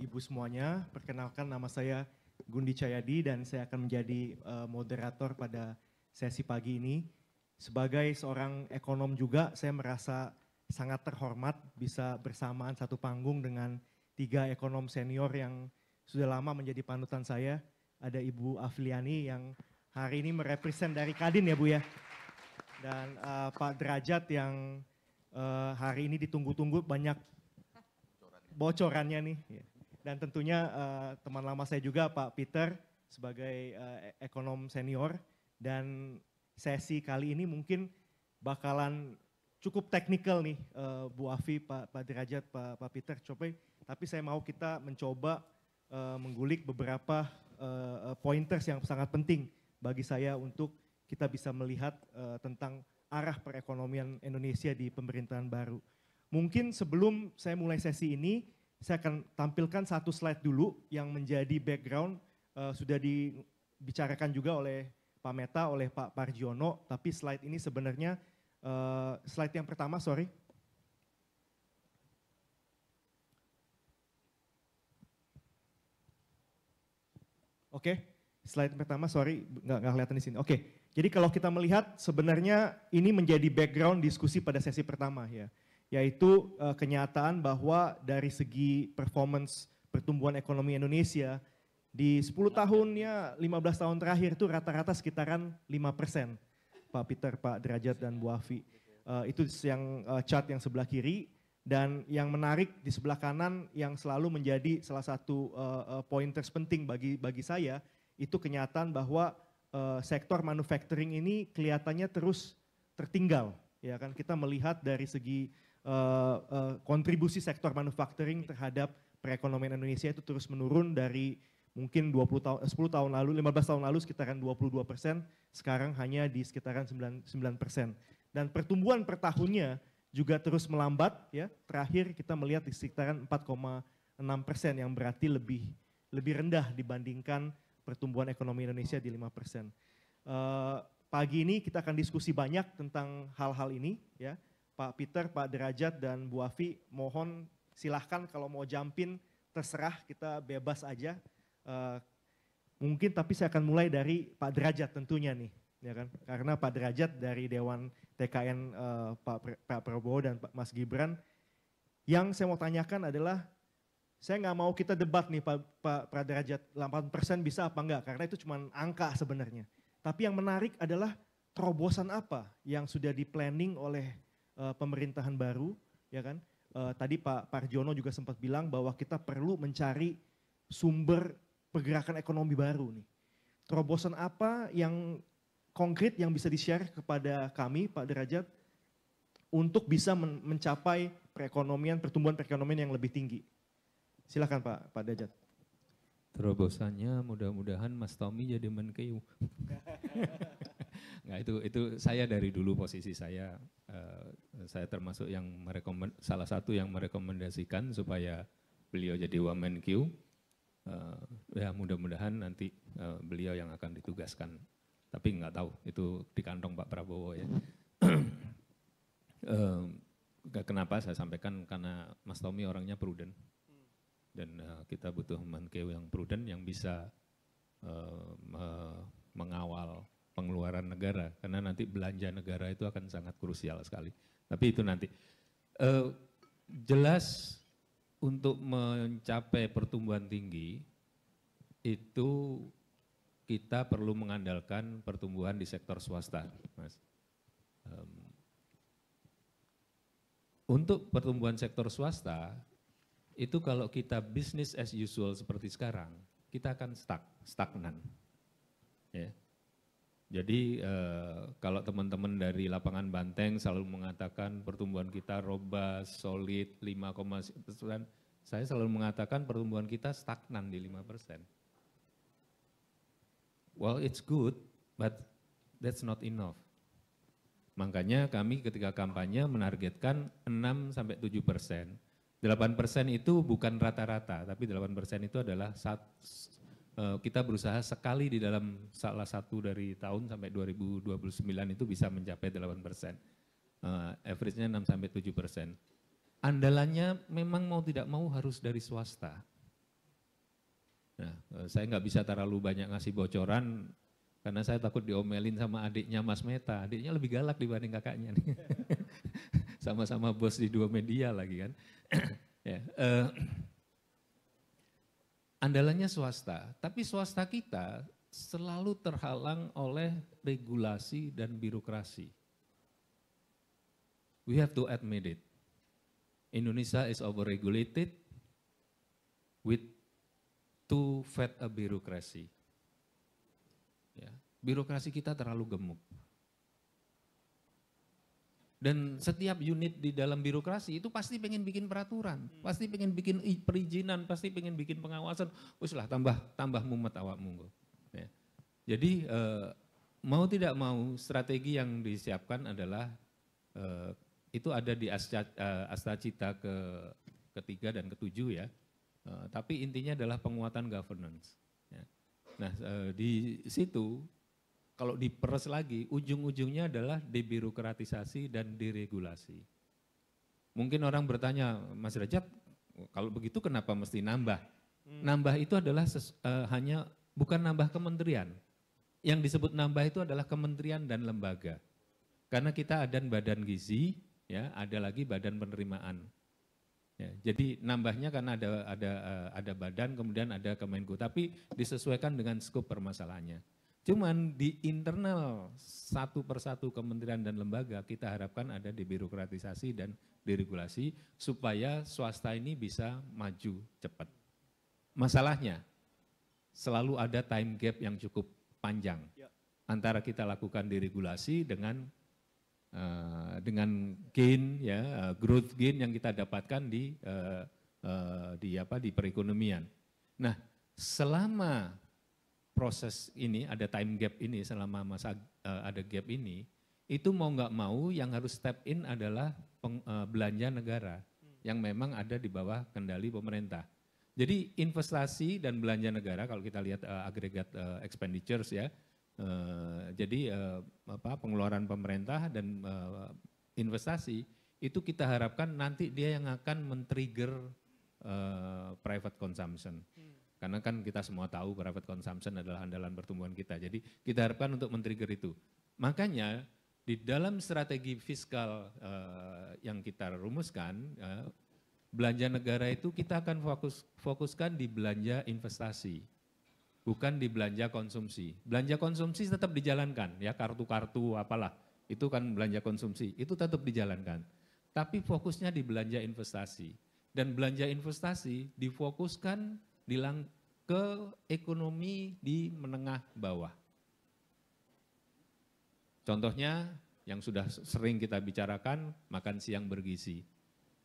Ibu semuanya. Perkenalkan nama saya Gundi Cahyadi dan saya akan menjadi uh, moderator pada sesi pagi ini. Sebagai seorang ekonom juga, saya merasa sangat terhormat bisa bersamaan satu panggung dengan tiga ekonom senior yang sudah lama menjadi panutan saya. Ada Ibu Afliani yang hari ini merepresent dari Kadin ya Bu ya. Dan uh, Pak Derajat yang uh, hari ini ditunggu-tunggu banyak bocorannya nih dan tentunya uh, teman lama saya juga Pak Peter sebagai uh, ekonom senior dan sesi kali ini mungkin bakalan cukup teknikal nih uh, Bu Afi, Pak, Pak Derajat, Pak, Pak Peter, coba tapi saya mau kita mencoba uh, menggulik beberapa uh, pointers yang sangat penting bagi saya untuk kita bisa melihat uh, tentang arah perekonomian Indonesia di pemerintahan baru. Mungkin sebelum saya mulai sesi ini, saya akan tampilkan satu slide dulu yang menjadi background uh, sudah dibicarakan juga oleh Pak Meta, oleh Pak Parjiono, tapi slide ini sebenarnya uh, slide yang pertama, sorry. Oke, okay. slide pertama, sorry, nggak, kelihatan di sini. Oke, okay. jadi kalau kita melihat sebenarnya ini menjadi background diskusi pada sesi pertama ya yaitu uh, kenyataan bahwa dari segi performance pertumbuhan ekonomi Indonesia di 10 tahunnya 15 tahun terakhir itu rata-rata sekitaran 5 persen. Pak Peter, Pak Derajat, dan Bu Afi. Uh, itu yang uh, chart yang sebelah kiri dan yang menarik di sebelah kanan yang selalu menjadi salah satu uh, uh, pointers penting bagi bagi saya itu kenyataan bahwa uh, sektor manufacturing ini kelihatannya terus tertinggal ya kan kita melihat dari segi uh, uh, kontribusi sektor manufacturing terhadap perekonomian Indonesia itu terus menurun dari mungkin 20 tahun 10 tahun lalu 15 tahun lalu sekitaran 22 persen sekarang hanya di sekitaran 9 persen dan pertumbuhan per tahunnya juga terus melambat ya terakhir kita melihat di sekitaran 4,6 persen yang berarti lebih lebih rendah dibandingkan pertumbuhan ekonomi Indonesia di 5 persen uh, pagi ini kita akan diskusi banyak tentang hal-hal ini ya Pak Peter, Pak Derajat, dan Bu Afi, mohon silahkan kalau mau jampin terserah kita bebas aja. Uh, mungkin tapi saya akan mulai dari Pak Derajat tentunya nih, ya kan? Karena Pak Derajat dari Dewan TKN uh, eh, Pak, Pak Prabowo dan Pak Mas Gibran, yang saya mau tanyakan adalah saya nggak mau kita debat nih Pak, Pak Derajat 8% bisa apa enggak karena itu cuma angka sebenarnya. Tapi yang menarik adalah terobosan apa yang sudah di planning oleh uh, pemerintahan baru, ya kan? Uh, tadi Pak Parjono juga sempat bilang bahwa kita perlu mencari sumber pergerakan ekonomi baru nih. Terobosan apa yang konkret yang bisa di-share kepada kami Pak Derajat untuk bisa men mencapai perekonomian pertumbuhan perekonomian yang lebih tinggi? Silakan Pak Pak Derajat. Terobosannya mudah-mudahan Mas Tommy jadi menkeu. Nggak itu itu saya dari dulu posisi saya uh, saya termasuk yang merekomend, salah satu yang merekomendasikan supaya beliau jadi Q. Uh, ya mudah-mudahan nanti uh, beliau yang akan ditugaskan. Tapi nggak tahu itu di kantong Pak Prabowo ya. uh, kenapa saya sampaikan karena Mas Tommy orangnya prudent dan uh, kita butuh Q yang prudent yang bisa uh, me mengawal pengeluaran negara karena nanti belanja negara itu akan sangat krusial sekali. Tapi itu nanti uh, jelas untuk mencapai pertumbuhan tinggi itu kita perlu mengandalkan pertumbuhan di sektor swasta, mas. Um, untuk pertumbuhan sektor swasta itu kalau kita bisnis as usual seperti sekarang kita akan stuck, stagnan. Ya. Jadi eh, kalau teman-teman dari lapangan Banteng selalu mengatakan pertumbuhan kita robust, solid 5,1 persen, saya selalu mengatakan pertumbuhan kita stagnan di 5 persen. Well, it's good, but that's not enough. Makanya kami ketika kampanye menargetkan 6 sampai 7 persen. 8 persen itu bukan rata-rata, tapi 8 persen itu adalah Eh, kita berusaha sekali di dalam salah satu dari tahun sampai 2029 itu bisa mencapai 8 persen. Uh, average-nya 6 sampai 7 persen. Andalannya memang mau tidak mau harus dari swasta. Nah, eh, saya nggak bisa terlalu banyak ngasih bocoran karena saya takut diomelin sama adiknya Mas Meta. Adiknya lebih galak dibanding kakaknya nih. Sama-sama bos di dua media lagi kan. ya, uh, andalannya swasta, tapi swasta kita selalu terhalang oleh regulasi dan birokrasi. We have to admit it. Indonesia is overregulated with too fat a bureaucracy. Ya, birokrasi kita terlalu gemuk. Dan setiap unit di dalam birokrasi itu pasti pengen bikin peraturan, pasti pengen bikin perizinan, pasti pengen bikin pengawasan. Uslah tambah tambah mumet awakmu. Ya. Jadi eh, mau tidak mau strategi yang disiapkan adalah eh, itu ada di asta, eh, asta cita ke ketiga dan ketujuh ya. Eh, tapi intinya adalah penguatan governance. Ya. Nah eh, di situ kalau diperes lagi, ujung-ujungnya adalah debirokratisasi dan diregulasi. Mungkin orang bertanya, Mas Derajat, kalau begitu kenapa mesti nambah? Hmm. Nambah itu adalah ses, uh, hanya bukan nambah kementerian. Yang disebut nambah itu adalah kementerian dan lembaga. Karena kita ada badan gizi, ya, ada lagi badan penerimaan. Ya, jadi nambahnya karena ada ada e, ada badan kemudian ada Kemenku, tapi disesuaikan dengan skop permasalahannya. Cuman di internal satu persatu kementerian dan lembaga kita harapkan ada debirokratisasi dan diregulasi supaya swasta ini bisa maju cepat. Masalahnya selalu ada time gap yang cukup panjang ya. antara kita lakukan diregulasi dengan uh, dengan gain ya uh, growth gain yang kita dapatkan di uh, uh, di apa di perekonomian. Nah, selama proses ini, ada time gap ini selama masa uh, ada gap ini, itu mau nggak mau yang harus step in adalah peng, uh, belanja negara yang memang ada di bawah kendali pemerintah. Jadi investasi dan belanja negara kalau kita lihat uh, agregat uh, expenditures ya, uh, jadi uh, apa pengeluaran pemerintah dan uh, investasi itu kita harapkan nanti dia yang akan men-trigger uh, private consumption. Hmm. Karena kan kita semua tahu private consumption adalah andalan pertumbuhan kita. Jadi kita harapkan untuk men-trigger itu. Makanya di dalam strategi fiskal uh, yang kita rumuskan, uh, belanja negara itu kita akan fokus fokuskan di belanja investasi, bukan di belanja konsumsi. Belanja konsumsi tetap dijalankan, ya kartu-kartu apalah, itu kan belanja konsumsi, itu tetap dijalankan. Tapi fokusnya di belanja investasi. Dan belanja investasi difokuskan di ke ekonomi di menengah bawah. Contohnya yang sudah sering kita bicarakan, makan siang bergizi.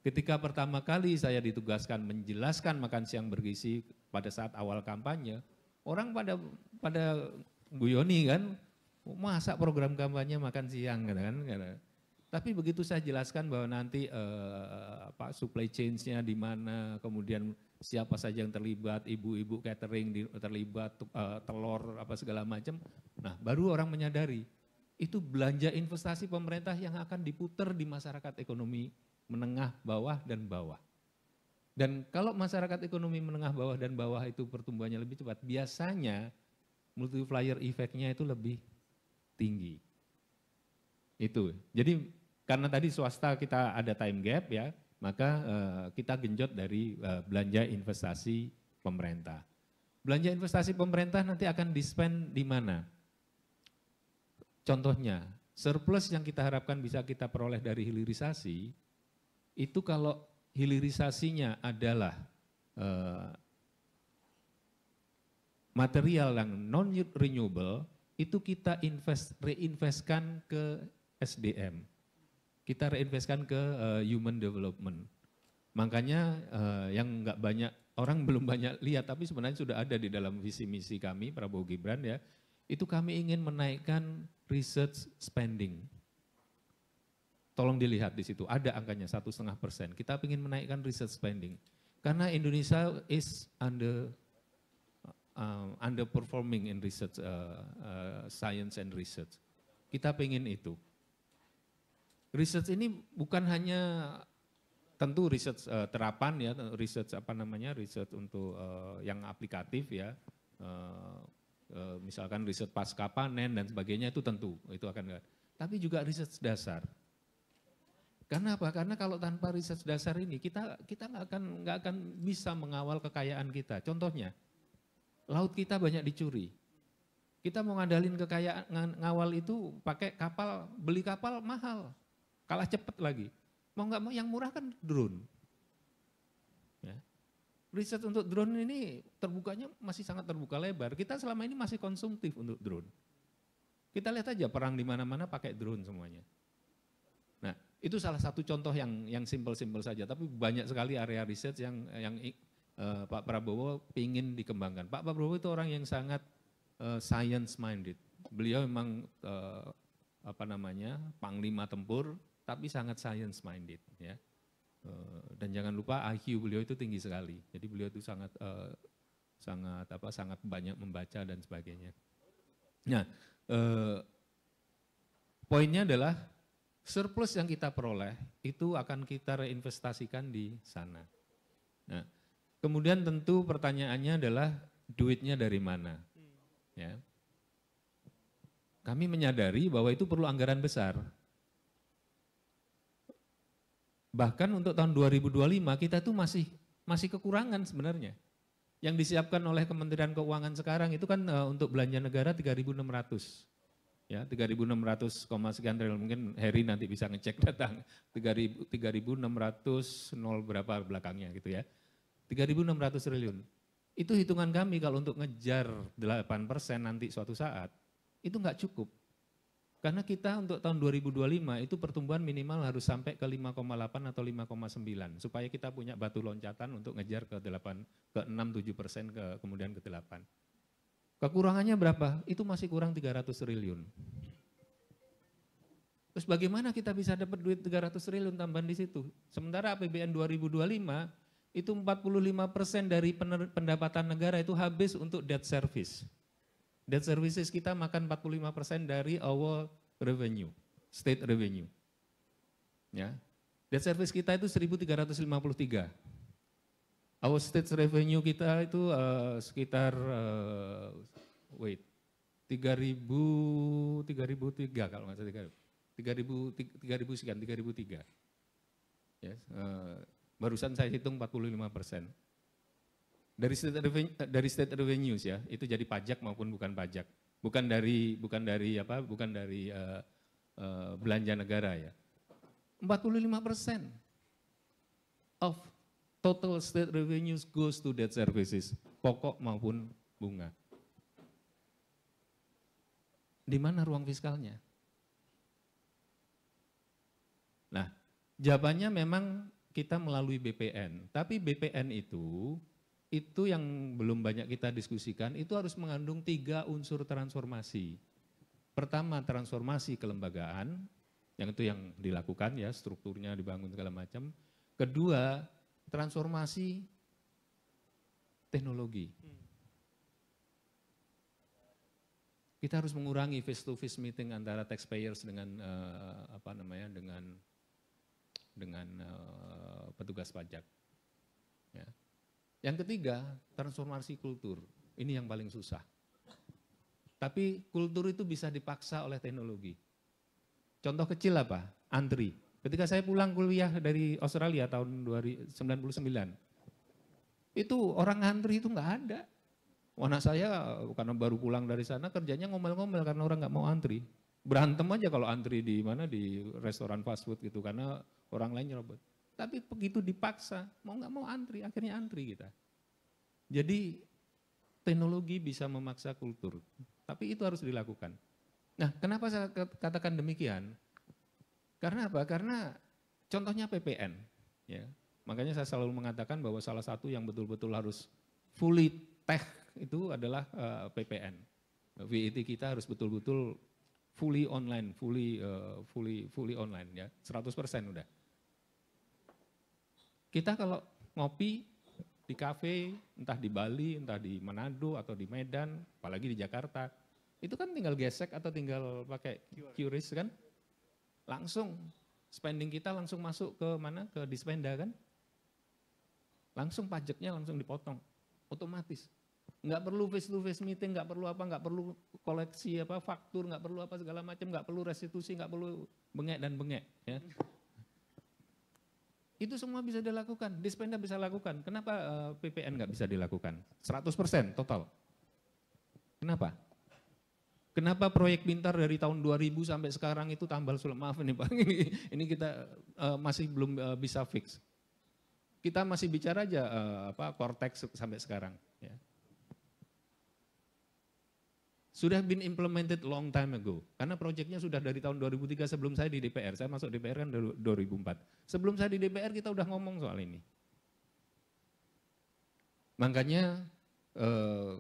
Ketika pertama kali saya ditugaskan menjelaskan makan siang bergizi pada saat awal kampanye, orang pada pada guyoni kan, masa program kampanye makan siang kan tapi begitu saya jelaskan bahwa nanti eh, eh apa supply chain-nya di mana, kemudian siapa saja yang terlibat, ibu-ibu catering terlibat, eh, telur apa segala macam. Nah, baru orang menyadari itu belanja investasi pemerintah yang akan diputar di masyarakat ekonomi menengah, bawah dan bawah. Dan kalau masyarakat ekonomi menengah, bawah dan bawah itu pertumbuhannya lebih cepat, biasanya multiplier efeknya itu lebih tinggi. Itu. Jadi karena tadi swasta kita ada time gap ya, maka eh, kita genjot dari eh, belanja investasi pemerintah. Belanja investasi pemerintah nanti akan dispend di mana? Contohnya, surplus yang kita harapkan bisa kita peroleh dari hilirisasi, itu kalau hilirisasinya adalah eh, material yang non renewable, itu kita invest reinvestkan ke SDM kita reinvestkan ke uh, human development. Makanya uh, yang nggak banyak orang belum banyak lihat, tapi sebenarnya sudah ada di dalam visi misi kami Prabowo Gibran ya. Itu kami ingin menaikkan research spending. Tolong dilihat di situ, ada angkanya satu setengah persen. Kita ingin menaikkan research spending karena Indonesia is under uh, underperforming in research uh, uh, science and research. Kita pengen itu. Research ini bukan hanya tentu riset uh, eh, terapan ya, riset apa namanya, riset untuk uh, yang aplikatif ya, uh, uh, misalkan riset pasca panen dan sebagainya itu tentu itu akan tapi juga riset dasar. Karena apa? Karena kalau tanpa riset dasar ini kita kita nggak akan nggak akan bisa mengawal kekayaan kita. Contohnya, laut kita banyak dicuri. Kita mau ngandalin kekayaan ngawal itu pakai kapal, beli kapal mahal kalah cepat lagi. Mau nggak mau yang murah kan drone. Ya. Riset untuk drone ini terbukanya masih sangat terbuka lebar. Kita selama ini masih konsumtif untuk drone. Kita lihat aja perang di mana-mana pakai drone semuanya. Nah, itu salah satu contoh yang yang simpel-simpel saja, tapi banyak sekali area riset yang yang uh, Pak Prabowo ingin dikembangkan. Pak Prabowo itu orang yang sangat uh, science minded. Beliau memang uh, apa namanya panglima tempur tapi sangat science minded ya. Eh, dan jangan lupa IQ beliau itu tinggi sekali. Jadi beliau itu sangat uh, sangat apa sangat banyak membaca dan sebagainya. Nah, uh, poinnya adalah surplus yang kita peroleh itu akan kita reinvestasikan di sana. Nah, kemudian tentu pertanyaannya adalah duitnya dari mana? Ya. Kami menyadari bahwa itu perlu anggaran besar Bahkan untuk tahun 2025 kita tuh masih masih kekurangan sebenarnya. Yang disiapkan oleh Kementerian Keuangan sekarang itu kan uh, untuk belanja negara 3.600. Ya, 3.600, sekian triliun. Mungkin Heri nanti bisa ngecek datang 3.600 nol berapa belakangnya gitu ya. 3.600 triliun. Itu hitungan kami kalau untuk ngejar 8% nanti suatu saat, itu nggak cukup karena kita untuk tahun 2025 itu pertumbuhan minimal harus sampai ke 5,8 atau 5,9 supaya kita punya batu loncatan untuk ngejar ke 8 ke 6 7 persen ke kemudian ke 8. Kekurangannya berapa? Itu masih kurang 300 triliun. Terus bagaimana kita bisa dapat duit 300 triliun tambahan di situ? Sementara APBN 2025 itu 45 persen dari pendapatan negara itu habis untuk debt service. Debt services kita makan 45% dari our revenue, state revenue. Ya. Debt service kita itu 1353. Our state revenue kita itu uh, sekitar uh, wait 3000 3003 kalau nggak salah 3000 3000 sekian 3003. Ya, yes, uh, barusan saya hitung 45 persen dari state revenue, dari state revenues ya itu jadi pajak maupun bukan pajak bukan dari bukan dari apa bukan dari uh, uh, belanja negara ya 45 persen of total state revenues goes to debt services pokok maupun bunga di mana ruang fiskalnya nah jawabannya memang kita melalui BPN tapi BPN itu itu yang belum banyak kita diskusikan, itu harus mengandung tiga unsur transformasi. Pertama, transformasi kelembagaan, yang itu yang dilakukan ya, strukturnya dibangun segala macam. Kedua, transformasi teknologi. Kita harus mengurangi face to face meeting antara taxpayers dengan uh, apa namanya dengan dengan uh, petugas pajak yang ketiga, transformasi kultur. Ini yang paling susah. Tapi kultur itu bisa dipaksa oleh teknologi. Contoh kecil apa? Antri. Ketika saya pulang kuliah dari Australia tahun 1999, itu orang antri itu nggak ada. Mana saya karena baru pulang dari sana kerjanya ngomel-ngomel karena orang nggak mau antri. Berantem aja kalau antri di mana di restoran fast food gitu karena orang lain nyerobot. Tapi begitu dipaksa, mau nggak mau antri, akhirnya antri kita. Jadi teknologi bisa memaksa kultur, tapi itu harus dilakukan. Nah, kenapa saya katakan demikian? Karena apa? Karena contohnya PPN, ya. Makanya saya selalu mengatakan bahwa salah satu yang betul-betul harus fully tech itu adalah uh, eh, PPN. VAT kita harus betul-betul fully online, fully uh, fully fully online ya. 100% udah. Kita kalau ngopi di kafe, entah di Bali, entah di Manado atau di Medan, apalagi di Jakarta, itu kan tinggal gesek atau tinggal pakai QRIS kan, langsung spending kita langsung masuk ke mana ke dispenda kan, langsung pajaknya langsung dipotong, otomatis. Nggak perlu face to face meeting, nggak perlu apa, nggak perlu koleksi apa faktur, nggak perlu apa segala macam, nggak perlu restitusi, nggak perlu bengek dan bengek. Ya. Itu semua bisa dilakukan, dispenda bisa lakukan. Kenapa eh, PPN nggak bisa dilakukan? 100% total. Kenapa? Kenapa proyek pintar dari tahun 2000 sampai sekarang itu tambal sulam? Maaf nih Pak, ini, kita eh, masih belum eh, bisa fix. Kita masih bicara aja apa Cortex sampai sekarang. Sudah been implemented long time ago. Karena proyeknya sudah dari tahun 2003 sebelum saya di DPR. Saya masuk DPR kan 2004. Sebelum saya di DPR kita udah ngomong soal ini. Makanya eh,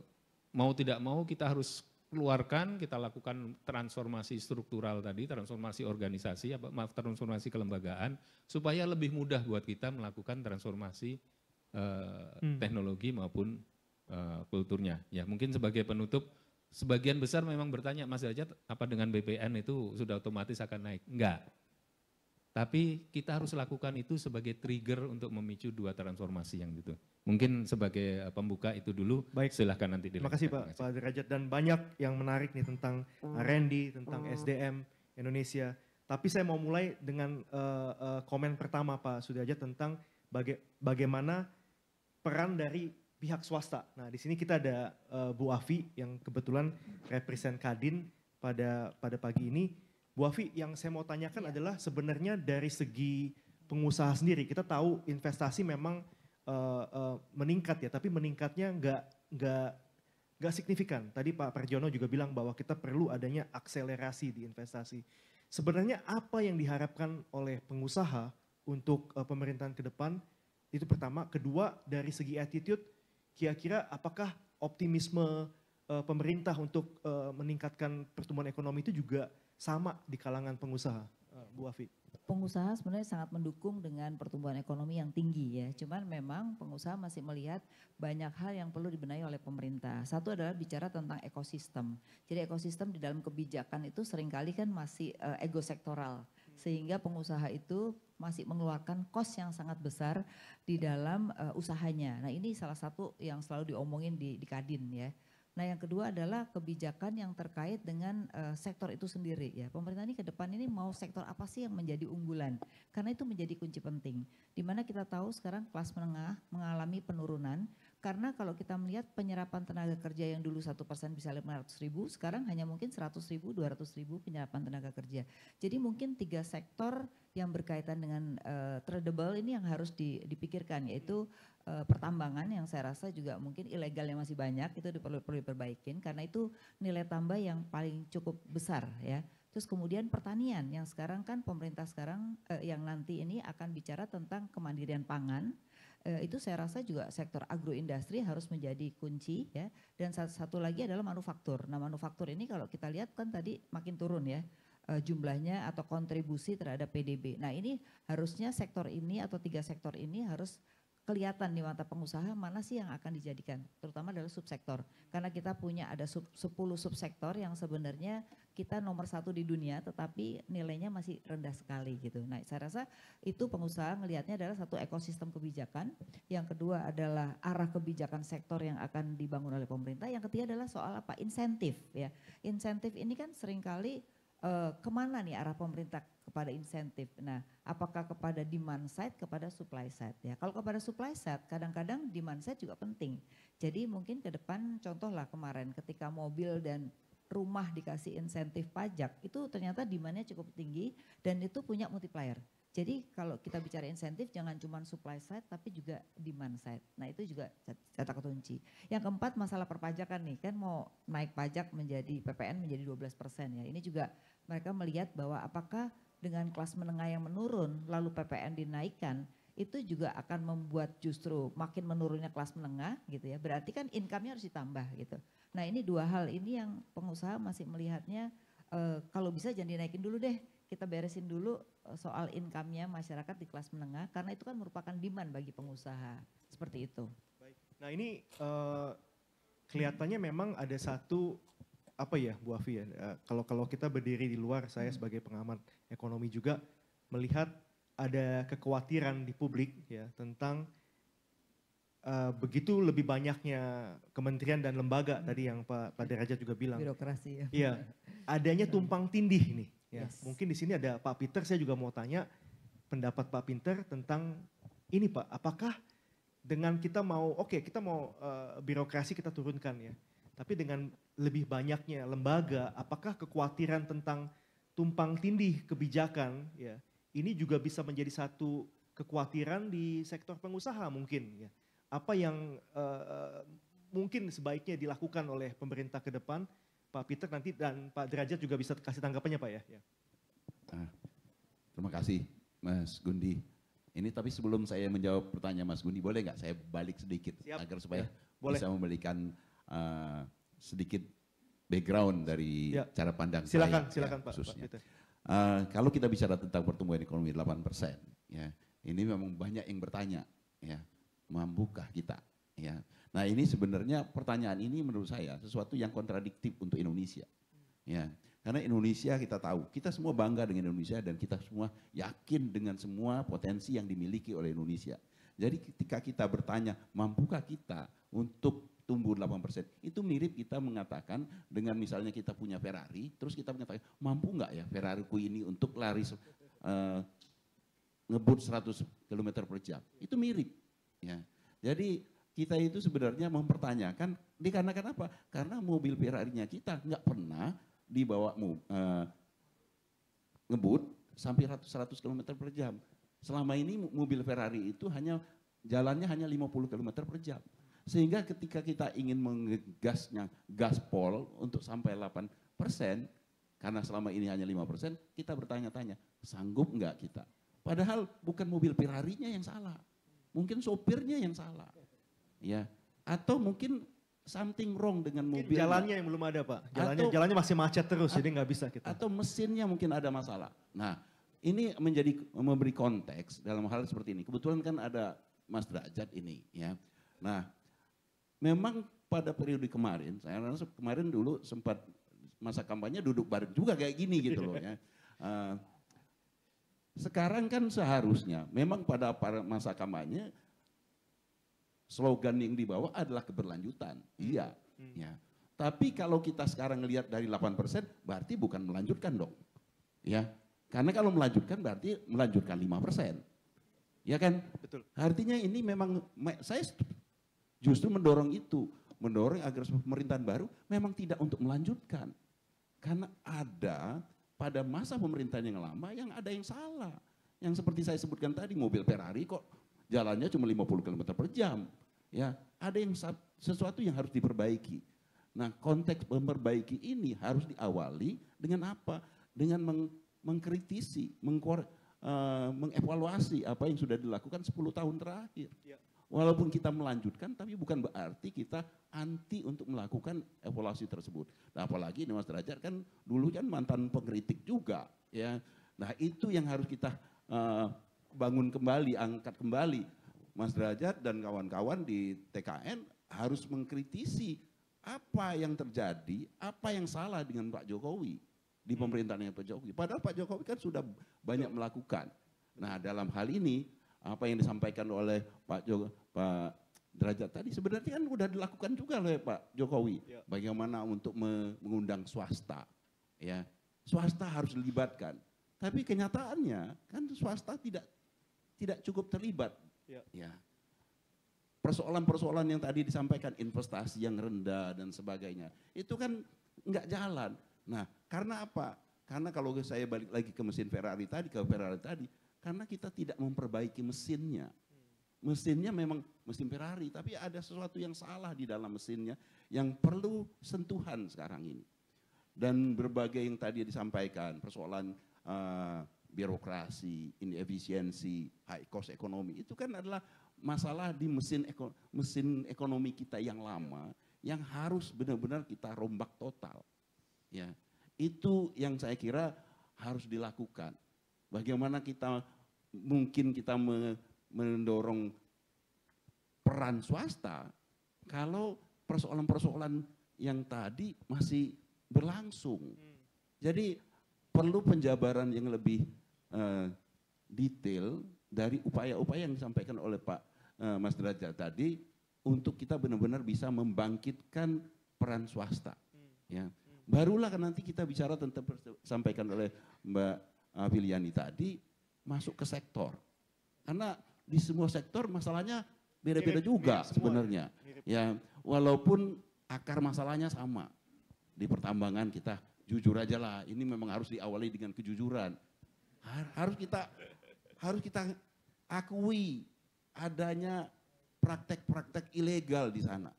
mau tidak mau kita harus keluarkan, kita lakukan transformasi struktural tadi, transformasi organisasi, apa, maaf transformasi kelembagaan, supaya lebih mudah buat kita melakukan transformasi eh, hmm. teknologi maupun eh, kulturnya. Ya mungkin sebagai penutup sebagian besar memang bertanya, Mas Derajat, apa dengan BPN itu sudah otomatis akan naik? Enggak. Tapi kita harus lakukan itu sebagai trigger untuk memicu dua transformasi yang itu. Mungkin sebagai eh, pembuka itu dulu, Baik. silahkan nanti Terima kasih Pak, Pak Derajat. Dan banyak yang menarik nih tentang hmm. randy tentang SDM hmm. Indonesia. Tapi saya mau mulai dengan uh, uh, komen pertama Pak Sudrajat tentang baga bagaimana peran dari pihak swasta. Nah, di sini kita ada uh, Bu Afi yang kebetulan represent Kadin pada pada pagi ini. Bu Afi, yang saya mau tanyakan iya. adalah sebenarnya dari segi pengusaha sendiri, kita tahu investasi memang uh, uh, meningkat ya, tapi meningkatnya nggak nggak nggak signifikan. Tadi Pak Perjono juga bilang bahwa kita perlu adanya akselerasi di investasi. Sebenarnya apa yang diharapkan oleh pengusaha untuk uh, pemerintahan ke depan? Itu pertama, kedua dari segi attitude kira-kira apakah optimisme uh, pemerintah untuk uh, meningkatkan pertumbuhan ekonomi itu juga sama di kalangan pengusaha, uh, Bu Afi? Pengusaha sebenarnya sangat mendukung dengan pertumbuhan ekonomi yang tinggi ya. Cuman memang pengusaha masih melihat banyak hal yang perlu dibenahi oleh pemerintah. Satu adalah bicara tentang ekosistem. Jadi ekosistem di dalam kebijakan itu seringkali kan masih uh, ego sektoral. Sehingga pengusaha itu masih mengeluarkan kos yang sangat besar di dalam uh, usahanya. Nah ini salah satu yang selalu diomongin di, di Kadin ya. Nah yang kedua adalah kebijakan yang terkait dengan uh, sektor itu sendiri ya. Pemerintah ini ke depan ini mau sektor apa sih yang menjadi unggulan? Karena itu menjadi kunci penting. Dimana kita tahu sekarang kelas menengah mengalami penurunan, karena kalau kita melihat penyerapan tenaga kerja yang dulu satu persen bisa 500 ribu, sekarang hanya mungkin 100 ribu, 200 ribu penyerapan tenaga kerja. Jadi mungkin tiga sektor yang berkaitan dengan uh, tradable ini yang harus di, dipikirkan, yaitu uh, pertambangan yang saya rasa juga mungkin ilegal yang masih banyak, itu perlu, perlu diperbaikin karena itu nilai tambah yang paling cukup besar ya. Terus kemudian pertanian yang sekarang kan pemerintah sekarang eh, yang nanti ini akan bicara tentang kemandirian pangan eh, itu saya rasa juga sektor agroindustri harus menjadi kunci ya. Dan satu, satu lagi adalah manufaktur. Nah manufaktur ini kalau kita lihat kan tadi makin turun ya e, jumlahnya atau kontribusi terhadap PDB. Nah ini harusnya sektor ini atau tiga sektor ini harus kelihatan di mata pengusaha mana sih yang akan dijadikan, terutama adalah subsektor. Karena kita punya ada sub, 10 subsektor yang sebenarnya kita nomor satu di dunia, tetapi nilainya masih rendah sekali gitu. Nah, saya rasa itu pengusaha melihatnya adalah satu ekosistem kebijakan, yang kedua adalah arah kebijakan sektor yang akan dibangun oleh pemerintah, yang ketiga adalah soal apa insentif ya. Insentif ini kan seringkali uh, kemana nih arah pemerintah kepada insentif. Nah apakah kepada demand side, kepada supply side ya. Kalau kepada supply side, kadang-kadang demand side juga penting. Jadi mungkin ke depan contohlah kemarin ketika mobil dan rumah dikasih insentif pajak, itu ternyata demandnya cukup tinggi dan itu punya multiplier. Jadi kalau kita bicara insentif jangan cuma supply side tapi juga demand side. Nah itu juga catat kunci. Yang keempat masalah perpajakan nih kan mau naik pajak menjadi PPN menjadi 12 persen ya. Ini juga mereka melihat bahwa apakah dengan kelas menengah yang menurun lalu PPN dinaikkan itu juga akan membuat justru makin menurunnya kelas menengah gitu ya. Berarti kan income-nya harus ditambah gitu. Nah ini dua hal ini yang pengusaha masih melihatnya e, kalau bisa jangan dinaikin dulu deh. Kita beresin dulu eh, soal income-nya masyarakat di kelas menengah karena itu kan merupakan demand bagi pengusaha. Seperti itu. Baik. Nah ini uh, kelihatannya memang ada satu apa ya Bu Afi ya, eh, kalau kalau kita berdiri di luar, saya hmm. sebagai pengamat ekonomi juga melihat ada kekhawatiran di publik ya tentang uh, begitu lebih banyaknya kementerian dan lembaga hmm. tadi yang Pak Pak Derajat juga bilang. Birokrasi ya. ya adanya tumpang tindih nih. Ya, yes. mungkin di sini ada Pak Peter, saya juga mau tanya pendapat Pak Pinter tentang ini Pak, apakah dengan kita mau, oke okay, kita mau uh, birokrasi kita turunkan ya, tapi dengan lebih banyaknya lembaga, apakah kekhawatiran tentang tumpang tindih kebijakan ya ini juga bisa menjadi satu kekhawatiran di sektor pengusaha mungkin ya. Apa yang uh, mungkin sebaiknya dilakukan oleh pemerintah ke depan, Pak Peter nanti dan Pak Derajat juga bisa kasih tanggapannya Pak ya. ya. Ah, terima kasih Mas Gundi. Ini tapi sebelum saya menjawab pertanyaan Mas Gundi, boleh nggak saya balik sedikit Siap. agar supaya ya, bisa memberikan Eh, sedikit background dari ya. cara pandang silakan, saya. Silakan, ya, Pak. Khususnya. uh, kalau kita bicara tentang pertumbuhan ekonomi 8 persen, ya ini memang banyak yang bertanya, ya mampukah kita? Ya, nah ini sebenarnya pertanyaan ini menurut saya sesuatu yang kontradiktif untuk Indonesia, ya karena Indonesia kita tahu kita semua bangga dengan Indonesia dan kita semua yakin dengan semua potensi yang dimiliki oleh Indonesia. Jadi ketika kita bertanya mampukah kita untuk tumbuh 8%. Itu mirip kita mengatakan dengan misalnya kita punya Ferrari, terus kita mengatakan mampu nggak ya Ferrari ku ini untuk lari uh, ngebut 100 km per jam. Itu mirip. Ya. Jadi kita itu sebenarnya mempertanyakan dikarenakan apa? Karena mobil Ferrari-nya kita nggak pernah dibawa uh, ngebut sampai 100 km per jam. Selama ini mobil Ferrari itu hanya jalannya hanya 50 km per jam. Sehingga ketika kita ingin menggasnya gaspol untuk sampai 8 persen, karena selama ini hanya 5 persen, kita bertanya-tanya, sanggup nggak kita? Padahal bukan mobil ferrari yang salah. Mungkin sopirnya yang salah. Ya, atau mungkin something wrong dengan mobil. Jalannya yang belum ada, Pak. Jalannya atau, jalannya masih macet terus, jadi nggak bisa kita. Atau mesinnya mungkin ada masalah. Nah, ini menjadi memberi konteks dalam hal seperti ini. Kebetulan kan ada Mas Derajat ini, ya. Nah, memang pada periode kemarin, saya rasa kemarin dulu sempat masa kampanye duduk bareng juga kayak gini gitu loh ya. Uh, sekarang kan seharusnya memang pada masa kampanye slogan yang dibawa adalah keberlanjutan. Hmm. Iya, hmm. ya. Tapi kalau kita sekarang lihat dari 8% berarti bukan melanjutkan dong. Ya. Karena kalau melanjutkan berarti melanjutkan 5%. Ya kan? Betul. Artinya ini memang saya Justru mendorong itu, mendorong agar pemerintahan baru memang tidak untuk melanjutkan. Karena ada pada masa pemerintahan yang lama yang ada yang salah. Yang seperti saya sebutkan tadi, mobil Ferrari kok jalannya cuma 50 km per jam. Ya, ada yang sesuatu yang harus diperbaiki. Nah, konteks memperbaiki ini harus diawali dengan apa? Dengan meng mengkritisi, mengkor, uh, mengevaluasi apa yang sudah dilakukan 10 tahun terakhir. Ya. Walaupun kita melanjutkan, tapi bukan berarti kita anti untuk melakukan evaluasi tersebut. Nah, apalagi ini Mas Derajat kan dulu kan mantan pengkritik juga, ya. Nah, itu yang harus kita uh, bangun kembali, angkat kembali. Mas Derajat dan kawan-kawan di TKN harus mengkritisi apa yang terjadi, apa yang salah dengan Pak Jokowi di pemerintahnya Pak Jokowi. Padahal Pak Jokowi kan sudah banyak melakukan. Nah, dalam hal ini apa yang disampaikan oleh Pak Jokowi Pak Derajat tadi sebenarnya kan sudah dilakukan juga loh ya Pak Jokowi. Ya. Bagaimana untuk mengundang swasta, ya swasta harus dilibatkan. Tapi kenyataannya kan swasta tidak tidak cukup terlibat. Ya. ya. Persoalan-persoalan yang tadi disampaikan investasi yang rendah dan sebagainya itu kan nggak jalan. Nah karena apa? Karena kalau saya balik lagi ke mesin Ferrari tadi, ke Ferrari tadi, karena kita tidak memperbaiki mesinnya mesinnya memang mesin Ferrari, tapi ada sesuatu yang salah di dalam mesinnya yang perlu sentuhan sekarang ini. Dan berbagai yang tadi disampaikan, persoalan uh, birokrasi, inefisiensi, high cost ekonomi, itu kan adalah masalah di mesin eko, mesin ekonomi kita yang lama yang harus benar-benar kita rombak total. Ya, itu yang saya kira harus dilakukan. Bagaimana kita mungkin kita mendorong peran swasta kalau persoalan-persoalan yang tadi masih berlangsung. Jadi perlu penjabaran yang lebih uh, detail dari upaya-upaya yang disampaikan oleh Pak uh, Mas Derajat tadi untuk kita benar-benar bisa membangkitkan peran swasta. Ya. barulah kan nanti kita bicara tentang sampaikan oleh Mbak Filiani tadi masuk ke sektor. Karena di semua sektor masalahnya beda-beda juga mirip sebenarnya. Ya, walaupun akar masalahnya sama. Di pertambangan kita jujur aja lah, ini memang harus diawali dengan kejujuran. Har harus kita harus kita akui adanya praktek-praktek ilegal di sana.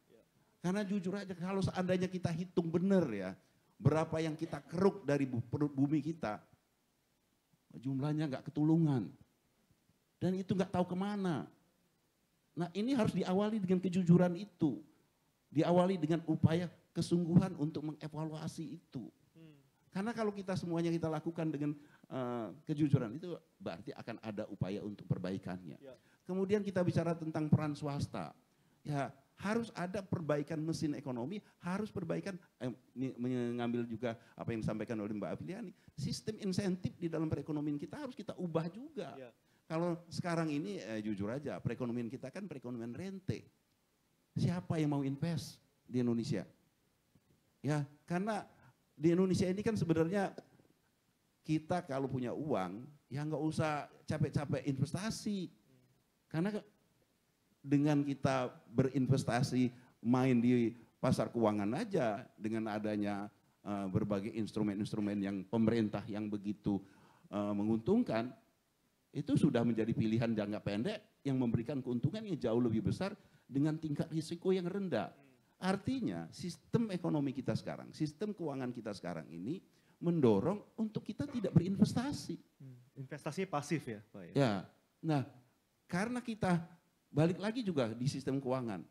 Karena jujur aja kalau seandainya kita hitung benar ya, berapa yang kita keruk dari bumi kita, jumlahnya nggak ketulungan. Dan itu nggak tahu kemana. Nah ini harus diawali dengan kejujuran itu. Diawali dengan upaya kesungguhan untuk mengevaluasi itu. Karena kalau kita semuanya kita lakukan dengan uh, kejujuran itu berarti akan ada upaya untuk perbaikannya. Ya. Kemudian kita bicara tentang peran swasta. Ya harus ada perbaikan mesin ekonomi, harus perbaikan eh, mengambil juga apa yang disampaikan oleh Mbak Afiliani, sistem insentif di dalam perekonomian kita harus kita ubah juga. Ya. Kalau sekarang ini eh, jujur aja, perekonomian kita kan perekonomian rente. Siapa yang mau invest di Indonesia? Ya, karena di Indonesia ini kan sebenarnya kita kalau punya uang, ya nggak usah capek-capek investasi. Karena dengan kita berinvestasi main di pasar keuangan aja dengan adanya uh, berbagai instrumen-instrumen yang pemerintah yang begitu uh, menguntungkan, itu sudah menjadi pilihan jangka pendek yang memberikan keuntungan yang jauh lebih besar dengan tingkat risiko yang rendah. Artinya sistem ekonomi kita sekarang, sistem keuangan kita sekarang ini mendorong untuk kita tidak berinvestasi. Hmm, Investasinya pasif ya Pak? Ya? ya, nah karena kita balik lagi juga di sistem keuangan.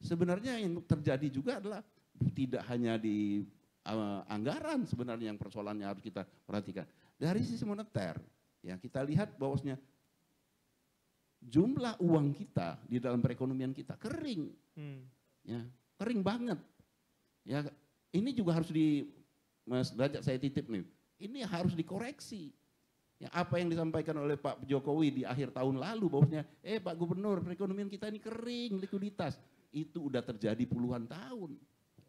Sebenarnya yang terjadi juga adalah tidak hanya di uh, anggaran sebenarnya yang persoalannya harus kita perhatikan. Dari sisi moneter, Ya, kita lihat bahwasanya jumlah uang kita di dalam perekonomian kita kering. Hmm. Ya, kering banget. Ya, ini juga harus di Mas Derajat saya titip nih. Ini harus dikoreksi. Ya, apa yang disampaikan oleh Pak Jokowi di akhir tahun lalu bahwasanya eh Pak Gubernur perekonomian kita ini kering likuiditas itu udah terjadi puluhan tahun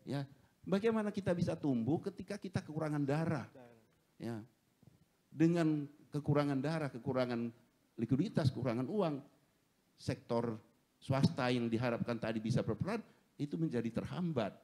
ya bagaimana kita bisa tumbuh ketika kita kekurangan darah ya dengan kekurangan darah, kekurangan likuiditas, kekurangan uang, sektor swasta yang diharapkan tadi bisa berperan itu menjadi terhambat.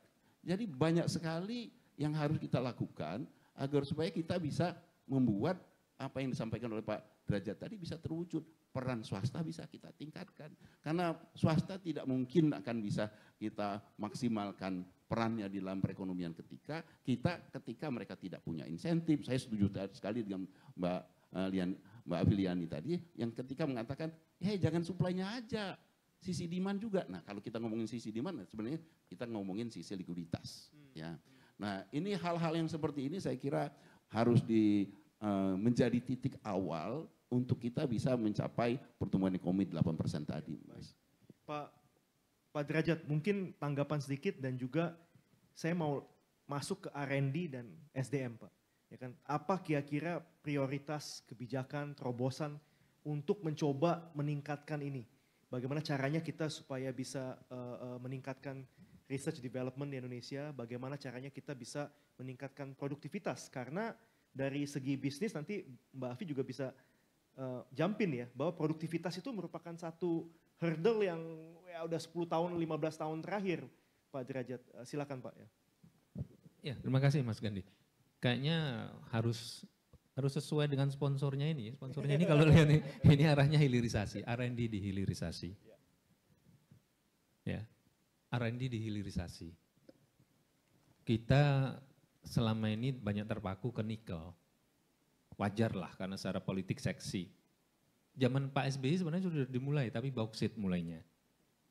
Jadi banyak sekali yang harus kita lakukan agar supaya kita bisa membuat apa yang disampaikan oleh Pak Derajat tadi bisa terwujud. Peran swasta bisa kita tingkatkan. Karena swasta tidak mungkin akan bisa kita maksimalkan perannya di dalam perekonomian ketika kita ketika mereka tidak punya insentif. Saya setuju sekali dengan Mbak uh, Lian, Mbak filiani tadi yang ketika mengatakan, "Hei, eh, jangan suplainya aja, sisi demand juga." Nah, kalau kita ngomongin sisi demand, nah, sebenarnya kita ngomongin sisi likuiditas, hmm. ya. Nah, ini hal-hal yang seperti ini saya kira harus di uh, menjadi titik awal untuk kita bisa mencapai pertumbuhan ekonomi 8% tadi, Mas. Pak Pak Derajat, mungkin tanggapan sedikit dan juga saya mau masuk ke R&D dan SDM, Pak. Ya kan? Apa kira-kira prioritas kebijakan, terobosan untuk mencoba meningkatkan ini? Bagaimana caranya kita supaya bisa uh, uh, meningkatkan research development di Indonesia? Bagaimana caranya kita bisa meningkatkan produktivitas? Karena dari segi bisnis nanti Mbak Afi juga bisa uh, jumpin ya bahwa produktivitas itu merupakan satu hurdle yang ya udah 10 tahun 15 tahun terakhir Pak Derajat uh, silakan Pak ya. Ya, terima kasih Mas Gandhi kayaknya harus harus sesuai dengan sponsornya ini. Sponsornya ini kalau lihat ini, ini arahnya hilirisasi, R&D hilirisasi. Ya. R&D hilirisasi. Kita selama ini banyak terpaku ke nikel. Wajarlah karena secara politik seksi. Zaman Pak SBY sebenarnya sudah dimulai, tapi bauksit mulainya.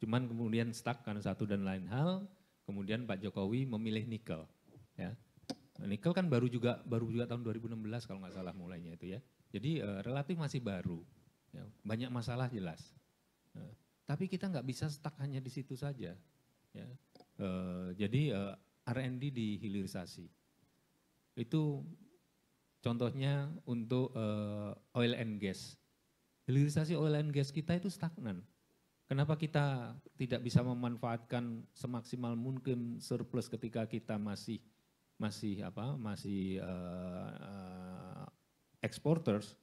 Cuman kemudian stuck karena satu dan lain hal, kemudian Pak Jokowi memilih nikel. Ya nikel kan baru juga baru juga tahun 2016 kalau nggak salah mulainya itu ya. Jadi uh, relatif masih baru. Ya, banyak masalah jelas. Uh, tapi kita nggak bisa stuck hanya di situ saja. Ya. Uh, jadi uh, eh, R&D dihilirisasi. Itu contohnya untuk uh, oil and gas. Hilirisasi oil and gas kita itu stagnan. Kenapa kita tidak bisa memanfaatkan semaksimal mungkin surplus ketika kita masih masih apa masih uh, uh, exporters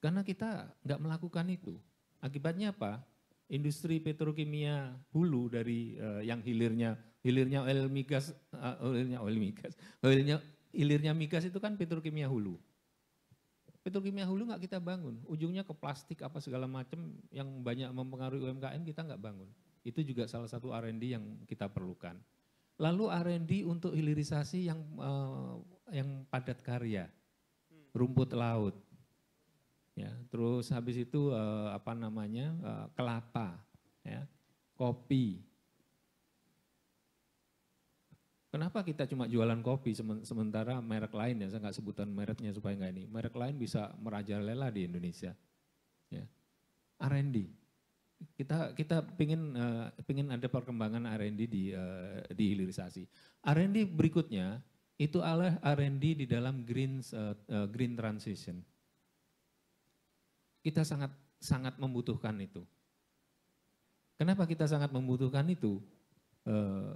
karena kita nggak melakukan itu akibatnya apa industri petrokimia hulu dari uh, yang hilirnya hilirnya oil migas uh, oilnya oil migas oilnya hilirnya migas itu kan petrokimia hulu petrokimia hulu nggak kita bangun ujungnya ke plastik apa segala macam yang banyak mempengaruhi UMKM kita nggak bangun itu juga salah satu R&D yang kita perlukan. Lalu R&D untuk hilirisasi yang uh, yang padat karya, rumput laut, ya. Terus habis itu uh, apa namanya uh, kelapa, ya, kopi. Kenapa kita cuma jualan kopi sementara merek lain ya saya nggak sebutan mereknya supaya nggak ini merek lain bisa merajalela di Indonesia, ya. R&D kita kita pingin uh, pingin ada perkembangan R&D di uh, di hilirisasi. R&D berikutnya itu adalah R&D di dalam green uh, uh, green transition. Kita sangat sangat membutuhkan itu. Kenapa kita sangat membutuhkan itu? Uh,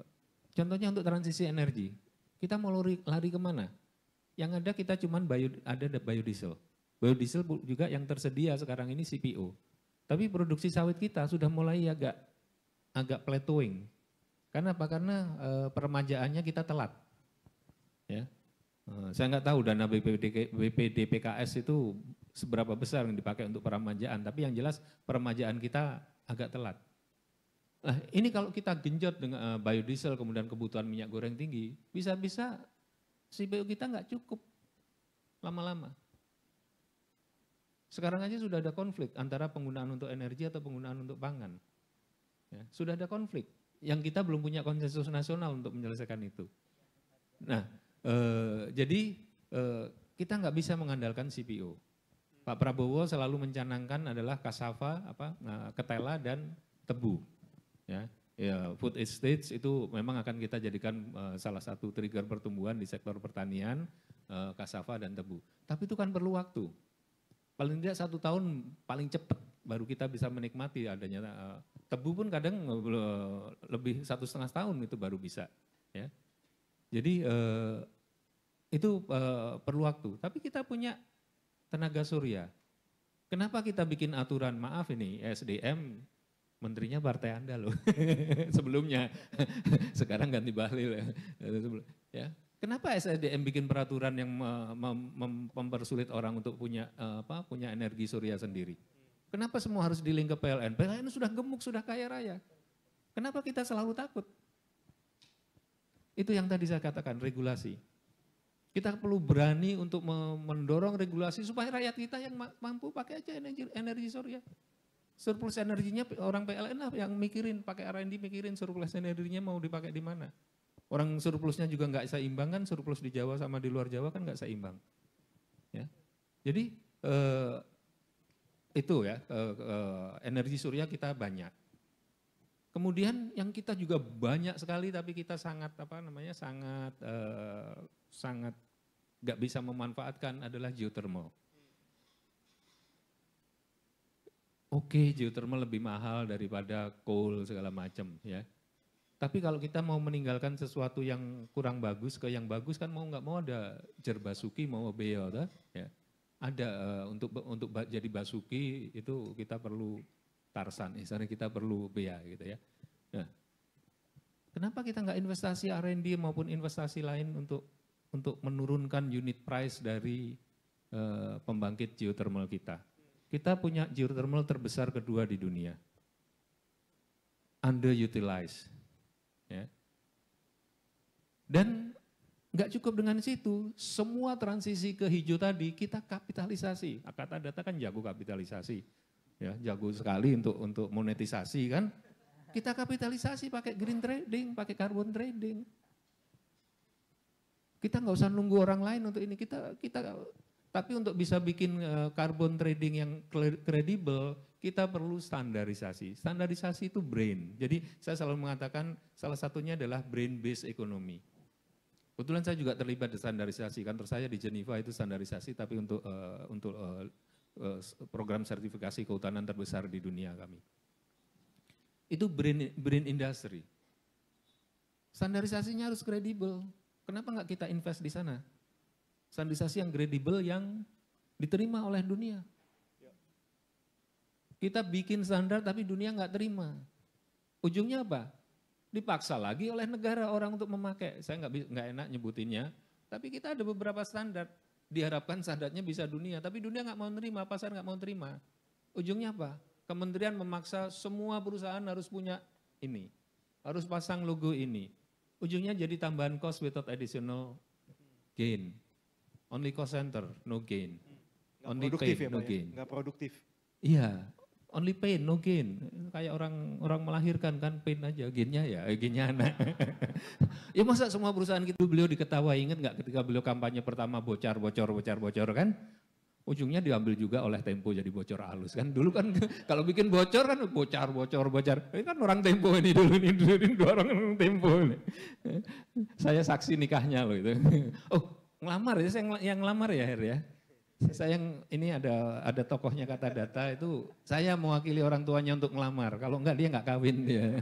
contohnya untuk transisi energi, kita mau lari, lari kemana? Yang ada kita cuman bio, ada biodiesel. Biodiesel juga yang tersedia sekarang ini CPO tapi produksi sawit kita sudah mulai agak agak plateauing. Karena apa? Karena e, eh, peremajaannya kita telat. Ya. E, saya nggak tahu dana BPD, BPD itu seberapa besar yang dipakai untuk peremajaan, tapi yang jelas peremajaan kita agak telat. Nah, ini kalau kita genjot dengan e, biodiesel kemudian kebutuhan minyak goreng tinggi, bisa-bisa si bio kita nggak cukup lama-lama. Sekarang aja sudah ada konflik antara penggunaan untuk energi atau penggunaan untuk pangan. Ya, sudah ada konflik yang kita belum punya konsensus nasional untuk menyelesaikan itu. Nah, e, jadi e, kita nggak bisa mengandalkan CPO. Pak Prabowo selalu mencanangkan adalah kasava, apa, eh, ketela dan tebu. Ya, ya food estates itu memang akan kita jadikan salah satu trigger pertumbuhan di sektor pertanian, uh, kasava dan tebu. Tapi itu kan perlu waktu paling tidak satu tahun paling cepat baru kita bisa menikmati adanya uh, tebu pun kadang uh, lebih satu setengah tahun itu baru bisa ya jadi uh, itu uh, perlu waktu tapi kita punya tenaga surya kenapa kita bikin aturan maaf ini SDM menterinya partai anda loh sebelumnya sekarang ganti Bahlil ya, ya. Kenapa Sdm bikin peraturan yang mem mem mempersulit orang untuk punya eh, apa punya energi surya sendiri? Kenapa semua harus dilink ke PLN? PLN sudah gemuk, sudah kaya raya. Kenapa kita selalu takut? Itu yang tadi saya katakan, regulasi. Kita perlu berani untuk mendorong regulasi supaya rakyat kita yang mampu pakai aja energi, energi surya. Surplus energinya orang PLN lah yang mikirin, pakai R&D mikirin surplus energinya mau dipakai di mana. Orang surplusnya juga nggak seimbang kan, surplus di Jawa sama di luar Jawa kan nggak seimbang. Ya. Jadi eh, itu ya, eh, eh, energi surya kita banyak. Kemudian yang kita juga banyak sekali tapi kita sangat apa namanya sangat eh, sangat nggak bisa memanfaatkan adalah geothermal. Oke, okay, geothermal lebih mahal daripada coal segala macam ya. Tapi kalau kita mau meninggalkan sesuatu yang kurang bagus ke yang bagus kan mau nggak mau ada jerbasuki mau beo ya. Ada uh, untuk untuk jadi basuki itu kita perlu tarsan, misalnya kita perlu bea gitu ya. Nah, kenapa kita nggak investasi R&D maupun investasi lain untuk untuk menurunkan unit price dari uh, pembangkit geothermal kita? Kita punya geothermal terbesar kedua di dunia. Underutilized Ya. Dan nggak cukup dengan situ, semua transisi ke hijau tadi kita kapitalisasi. Kata data kan jago kapitalisasi, ya jago sekali untuk untuk monetisasi kan. Kita kapitalisasi pakai green trading, pakai carbon trading. Kita nggak usah nunggu orang lain untuk ini. Kita kita tapi untuk bisa bikin eh, carbon trading yang kredibel, kita perlu standarisasi. Standarisasi itu brain. Jadi saya selalu mengatakan salah satunya adalah brain based ekonomi. Kebetulan saya juga terlibat di standarisasi. Kantor saya di Geneva itu standarisasi tapi untuk uh, untuk uh, program sertifikasi kehutanan terbesar di dunia kami. Itu brain brain industry. Standarisasinya harus kredibel. Kenapa nggak kita invest di sana? standarisasi yang kredibel yang diterima oleh dunia. Kita bikin standar tapi dunia nggak terima. Ujungnya apa? Dipaksa lagi oleh negara orang untuk memakai. Saya nggak nggak enak nyebutinnya, tapi kita ada beberapa standar. Diharapkan standarnya bisa dunia, tapi dunia nggak mau terima, pasar nggak mau terima. Ujungnya apa? Kementerian memaksa semua perusahaan harus punya ini, harus pasang logo ini. Ujungnya jadi tambahan cost without additional gain. Only cost center, no gain. Nggak only pain, ya, no ya? gain. Gak produktif. Iya, only pain, no gain. Kayak orang orang melahirkan kan pain aja, gainnya ya, eh, gainnya anak. ya masa semua perusahaan gitu beliau diketawa inget nggak ketika beliau kampanye pertama bocor bocor bocor bocor kan? Ujungnya diambil juga oleh Tempo jadi bocor halus kan. Dulu kan kalau bikin bocor kan bocor bocor bocor. Ini kan orang Tempo ini dulu ini dulu ini dua orang Tempo ini. Saya saksi nikahnya loh itu. Oh Ngelamar ya, saya yang ngelamar ya Her ya. Saya yang ini ada ada tokohnya kata data itu saya mewakili orang tuanya untuk ngelamar. Kalau enggak dia enggak kawin dia.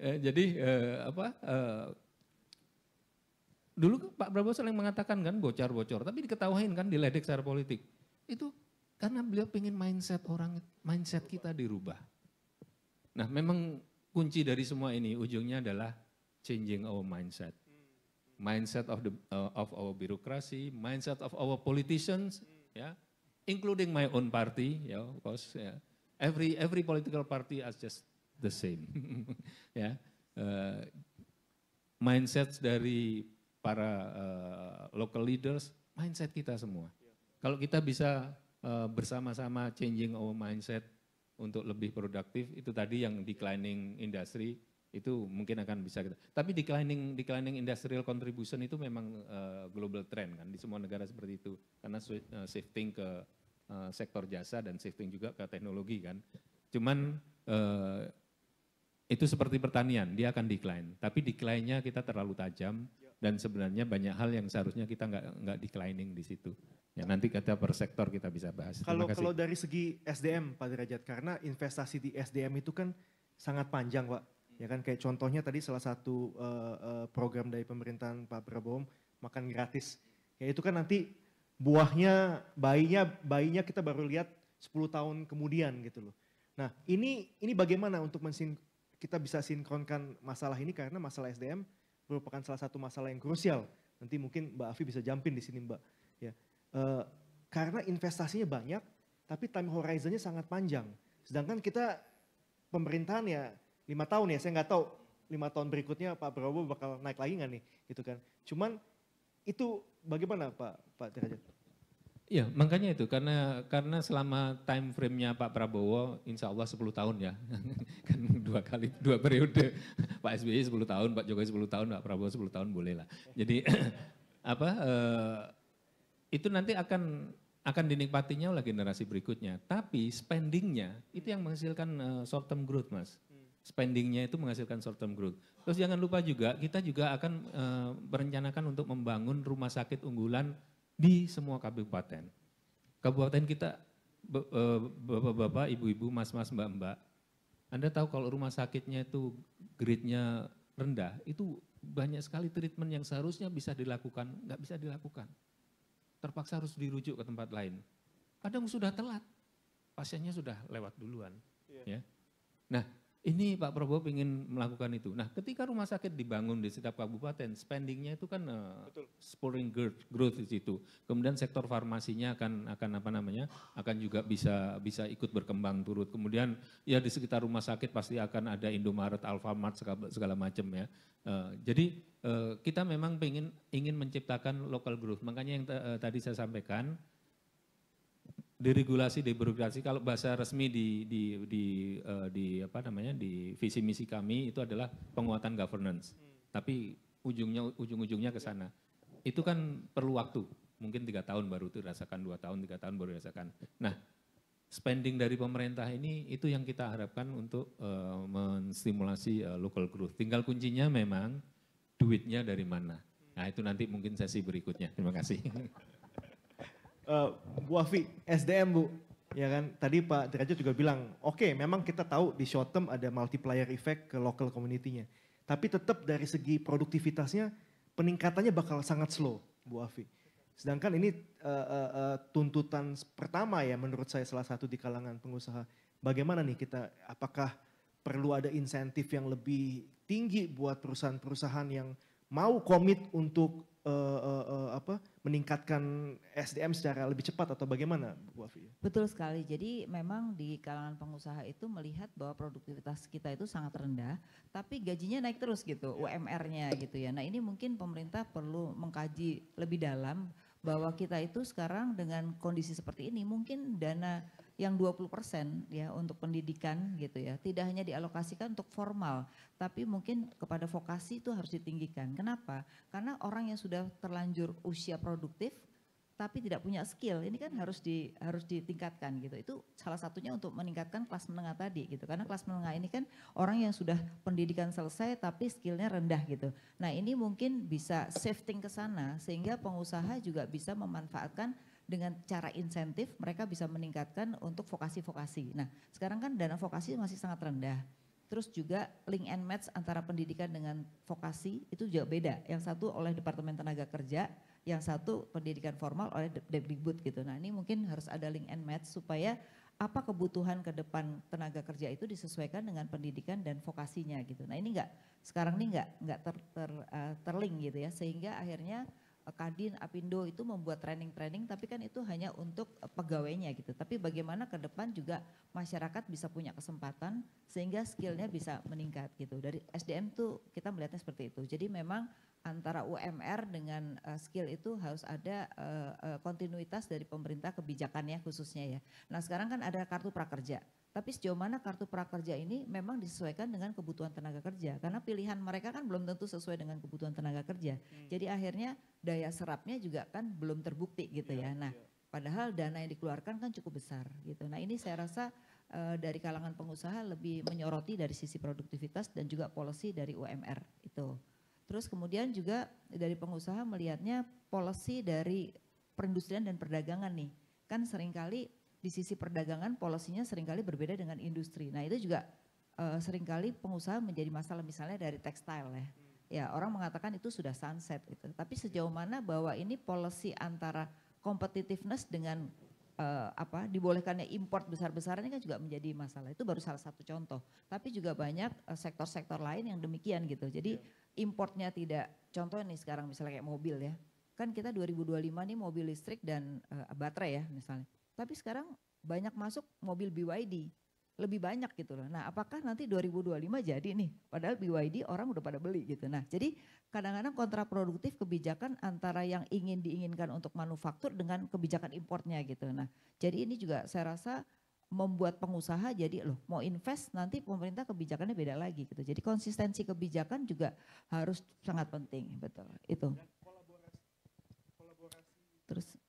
Eh, jadi eh, apa eh, dulu kan Pak Prabowo sering mengatakan kan bocor-bocor, tapi diketawain kan diledek secara politik. Itu karena beliau pengen mindset orang, mindset kita dirubah. Nah memang kunci dari semua ini ujungnya adalah changing our mindset. Hmm, hmm. Mindset of the uh, of our bureaucracy, mindset of our politicians, hmm. yeah, including my own party, yeah, of course. Yeah. Every every political party is just the same. yeah. Uh, mindset dari para uh, local leaders, mindset kita semua. Ya. Kalau kita bisa uh, bersama-sama changing our mindset untuk lebih produktif, itu tadi yang declining industry itu mungkin akan bisa kita. Tapi declining declining industrial contribution itu memang uh, global trend kan di semua negara seperti itu karena eh, shifting ke uh, sektor jasa dan shifting juga ke teknologi kan. Cuman uh, itu seperti pertanian dia akan decline. Tapi decline-nya kita terlalu tajam dan sebenarnya banyak hal yang seharusnya kita nggak nggak declining di situ. Ya nanti kata per sektor kita bisa bahas. Kalau kalau dari segi SDM Pak Derajat karena investasi di SDM itu kan sangat panjang Pak Ya kan kayak contohnya tadi salah satu uh, uh, program dari pemerintahan Pak Prabowo makan gratis. Ya itu kan nanti buahnya bayinya bayinya kita baru lihat 10 tahun kemudian gitu loh. Nah, ini ini bagaimana untuk mensin kita bisa sinkronkan masalah ini karena masalah SDM merupakan salah satu masalah yang krusial. Nanti mungkin Mbak Afi bisa jampin di sini Mbak. Ya. Uh, karena investasinya banyak, tapi time horizonnya sangat panjang. Sedangkan kita pemerintahan ya lima tahun ya, saya nggak tahu lima tahun berikutnya Pak Prabowo bakal naik lagi nggak nih gitu kan. Cuman itu bagaimana Pak Pak Derajat? Iya, makanya itu karena karena selama time frame-nya Pak Prabowo insya Allah sepuluh tahun ya. kan dua kali dua periode. Pak SBY sepuluh tahun, Pak Jokowi sepuluh tahun, Pak Prabowo sepuluh tahun boleh lah. Jadi apa eh, itu nanti akan akan dinikmatinya oleh generasi berikutnya. Tapi spendingnya itu yang menghasilkan eh, short term growth, Mas spendingnya itu menghasilkan short term growth. Terus jangan lupa juga kita juga akan e, merencanakan untuk membangun rumah sakit unggulan di semua kabupaten. Kabupaten kita eh, bapak-bapak, ibu-ibu, mas-mas, mbak-mbak, Anda tahu kalau rumah sakitnya itu grade-nya rendah, itu banyak sekali treatment yang seharusnya bisa dilakukan, nggak bisa dilakukan. Terpaksa harus dirujuk ke tempat lain. Kadang sudah telat, pasiennya sudah lewat duluan. Yeah. Ya. Nah, ini Pak Prabowo ingin melakukan itu. Nah, ketika rumah sakit dibangun di setiap kabupaten, spendingnya itu kan eh, uh, spurring growth di situ. Kemudian sektor farmasinya akan akan apa namanya? akan juga bisa bisa ikut berkembang turut. Kemudian ya di sekitar rumah sakit pasti akan ada Indomaret, Alfamart segala, segala macam ya. Uh, jadi uh, kita memang ingin ingin menciptakan local growth. Makanya yang uh, tadi saya sampaikan diregulasi, diburokrasi. Kalau bahasa resmi di di di, uh, di apa namanya di visi misi kami itu adalah penguatan governance. Hmm. Tapi ujungnya ujung-ujungnya ke sana. Itu kan perlu waktu. Mungkin tiga tahun baru itu rasakan dua tahun tiga tahun baru rasakan. Nah spending dari pemerintah ini itu yang kita harapkan untuk uh, menstimulasi uh, local growth. Tinggal kuncinya memang duitnya dari mana. Hmm. Nah itu nanti mungkin sesi berikutnya. Terima kasih. Eh, Bu Afi, SDM Bu. Ya kan, tadi Pak Derajat juga bilang, oke okay, memang kita tahu di short term ada multiplier effect ke local community-nya. Tapi tetap dari segi produktivitasnya, peningkatannya bakal sangat slow, Bu Afi. Sedangkan ini uh, uh, uh, tuntutan pertama ya menurut saya salah satu di kalangan pengusaha. Bagaimana nih kita, apakah perlu ada insentif yang lebih tinggi buat perusahaan-perusahaan yang mau komit untuk uh, uh, uh, apa meningkatkan SDM secara lebih cepat atau bagaimana Bu Afi? Betul sekali. Jadi memang di kalangan pengusaha itu melihat bahwa produktivitas kita itu sangat rendah, tapi gajinya naik terus gitu, ya. UMR-nya gitu ya. Nah, ini mungkin pemerintah perlu mengkaji lebih dalam bahwa kita itu sekarang dengan kondisi seperti ini mungkin dana yang 20% ya untuk pendidikan gitu ya. Tidak hanya dialokasikan untuk formal, tapi mungkin kepada vokasi itu harus ditinggikan. Kenapa? Karena orang yang sudah terlanjur usia produktif tapi tidak punya skill, ini kan harus di harus ditingkatkan gitu. Itu salah satunya untuk meningkatkan kelas menengah tadi gitu. Karena kelas menengah ini kan orang yang sudah pendidikan selesai tapi skillnya rendah gitu. Nah, ini mungkin bisa shifting ke sana sehingga pengusaha juga bisa memanfaatkan dengan cara insentif mereka bisa meningkatkan untuk vokasi-vokasi. Nah, sekarang kan dana vokasi masih sangat rendah. Terus juga link and match antara pendidikan dengan vokasi itu juga beda. Yang satu oleh Departemen Tenaga Kerja, yang satu pendidikan formal oleh Depdikbud gitu. Nah, ini mungkin harus ada link and match supaya apa kebutuhan ke depan tenaga kerja itu disesuaikan dengan pendidikan dan vokasinya gitu. Nah, ini enggak sekarang ini enggak enggak ter, ter, uh, terlink gitu ya sehingga akhirnya Eh, Kadin, Apindo itu membuat training-training tapi kan itu hanya untuk eh, pegawainya gitu. Tapi bagaimana ke depan juga masyarakat bisa punya kesempatan sehingga skillnya bisa meningkat gitu. Dari SDM tuh kita melihatnya seperti itu. Jadi memang antara UMR dengan uh, skill itu harus ada uh, kontinuitas dari pemerintah kebijakannya khususnya ya. Nah sekarang kan ada kartu prakerja. Tapi sejauh mana kartu prakerja ini memang disesuaikan dengan kebutuhan tenaga kerja. Karena pilihan mereka kan belum tentu sesuai dengan kebutuhan tenaga kerja. Hmm. Jadi akhirnya daya serapnya juga kan belum terbukti gitu yeah, ya. Nah yeah. padahal dana yang dikeluarkan kan cukup besar gitu. Nah ini saya rasa uh, dari kalangan pengusaha lebih menyoroti dari sisi produktivitas dan juga polisi dari UMR itu. Terus kemudian juga dari pengusaha melihatnya polisi dari perindustrian dan perdagangan nih. Kan seringkali di sisi perdagangan polosinya seringkali berbeda dengan industri. Nah itu juga uh, seringkali pengusaha menjadi masalah misalnya dari tekstil ya. Hmm. Ya orang mengatakan itu sudah sunset gitu. Tapi sejauh mana bahwa ini policy antara competitiveness dengan uh, apa dibolehkannya import besar-besaran ini kan juga menjadi masalah. Itu baru salah satu contoh. Tapi juga banyak eh, sektor-sektor uh, lain yang demikian gitu. Jadi yeah. importnya tidak contohnya nih sekarang misalnya kayak mobil ya. Kan kita 2025 nih mobil listrik dan uh, baterai ya misalnya. Tapi sekarang banyak masuk mobil BYD. Lebih banyak gitu loh. Nah apakah nanti 2025 jadi nih? Padahal BYD orang udah pada beli gitu. Nah jadi kadang-kadang kontraproduktif kebijakan antara yang ingin diinginkan untuk manufaktur dengan kebijakan importnya gitu. Nah jadi ini juga saya rasa membuat pengusaha jadi loh mau invest nanti pemerintah kebijakannya beda lagi gitu. Jadi konsistensi kebijakan juga harus sangat penting betul itu. Terus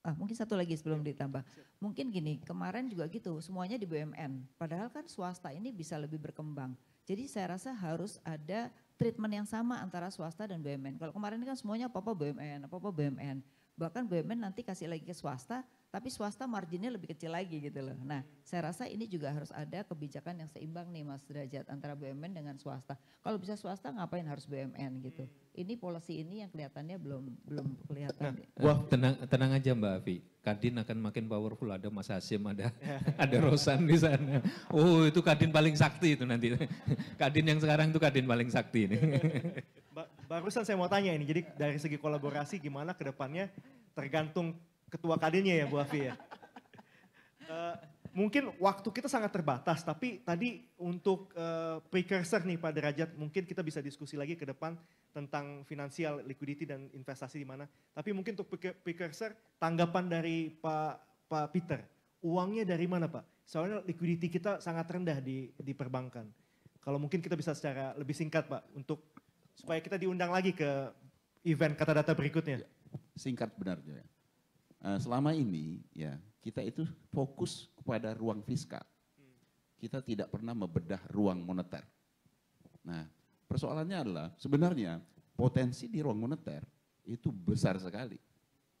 Ah, mungkin satu lagi sebelum iya. ditambah. Mungkin gini, kemarin juga gitu, semuanya di BUMN. Padahal kan swasta ini bisa lebih berkembang. Jadi saya rasa harus ada treatment yang sama antara swasta dan BUMN. Kalau kemarin kan semuanya apa-apa BUMN, apa-apa BUMN. Bahkan BUMN nanti kasih lagi ke swasta, tapi swasta marginnya lebih kecil lagi gitu loh. Nah, saya rasa ini juga harus ada kebijakan yang seimbang nih Mas Derajat antara BUMN dengan swasta. Kalau bisa swasta ngapain harus BUMN gitu. Ini polisi ini yang kelihatannya belum belum kelihatan. Nah, wah, tenang tenang aja Mbak Avi. Kadin akan makin powerful ada Mas Hasim, ada ada Rosan di sana. Oh, itu Kadin paling sakti itu nanti. Kadin yang sekarang itu Kadin paling sakti ini. Barusan saya mau tanya ini. Jadi dari segi kolaborasi gimana ke depannya tergantung ketua kadinnya ya Bu Afi ya. uh, mungkin waktu kita sangat terbatas, tapi tadi untuk uh, precursor nih Pak Derajat, mungkin kita bisa diskusi lagi ke depan tentang finansial, liquidity dan investasi di mana. Tapi mungkin untuk precursor, tanggapan dari Pak Pak Peter, uangnya dari mana Pak? Soalnya liquidity kita sangat rendah di di perbankan. Kalau mungkin kita bisa secara lebih singkat Pak, untuk supaya kita diundang lagi ke event kata data berikutnya. Ya, singkat benarnya. Eh, selama ini ya kita itu fokus kepada ruang fiskal. Kita tidak pernah membedah ruang moneter. Nah, persoalannya adalah sebenarnya potensi di ruang moneter itu besar sekali.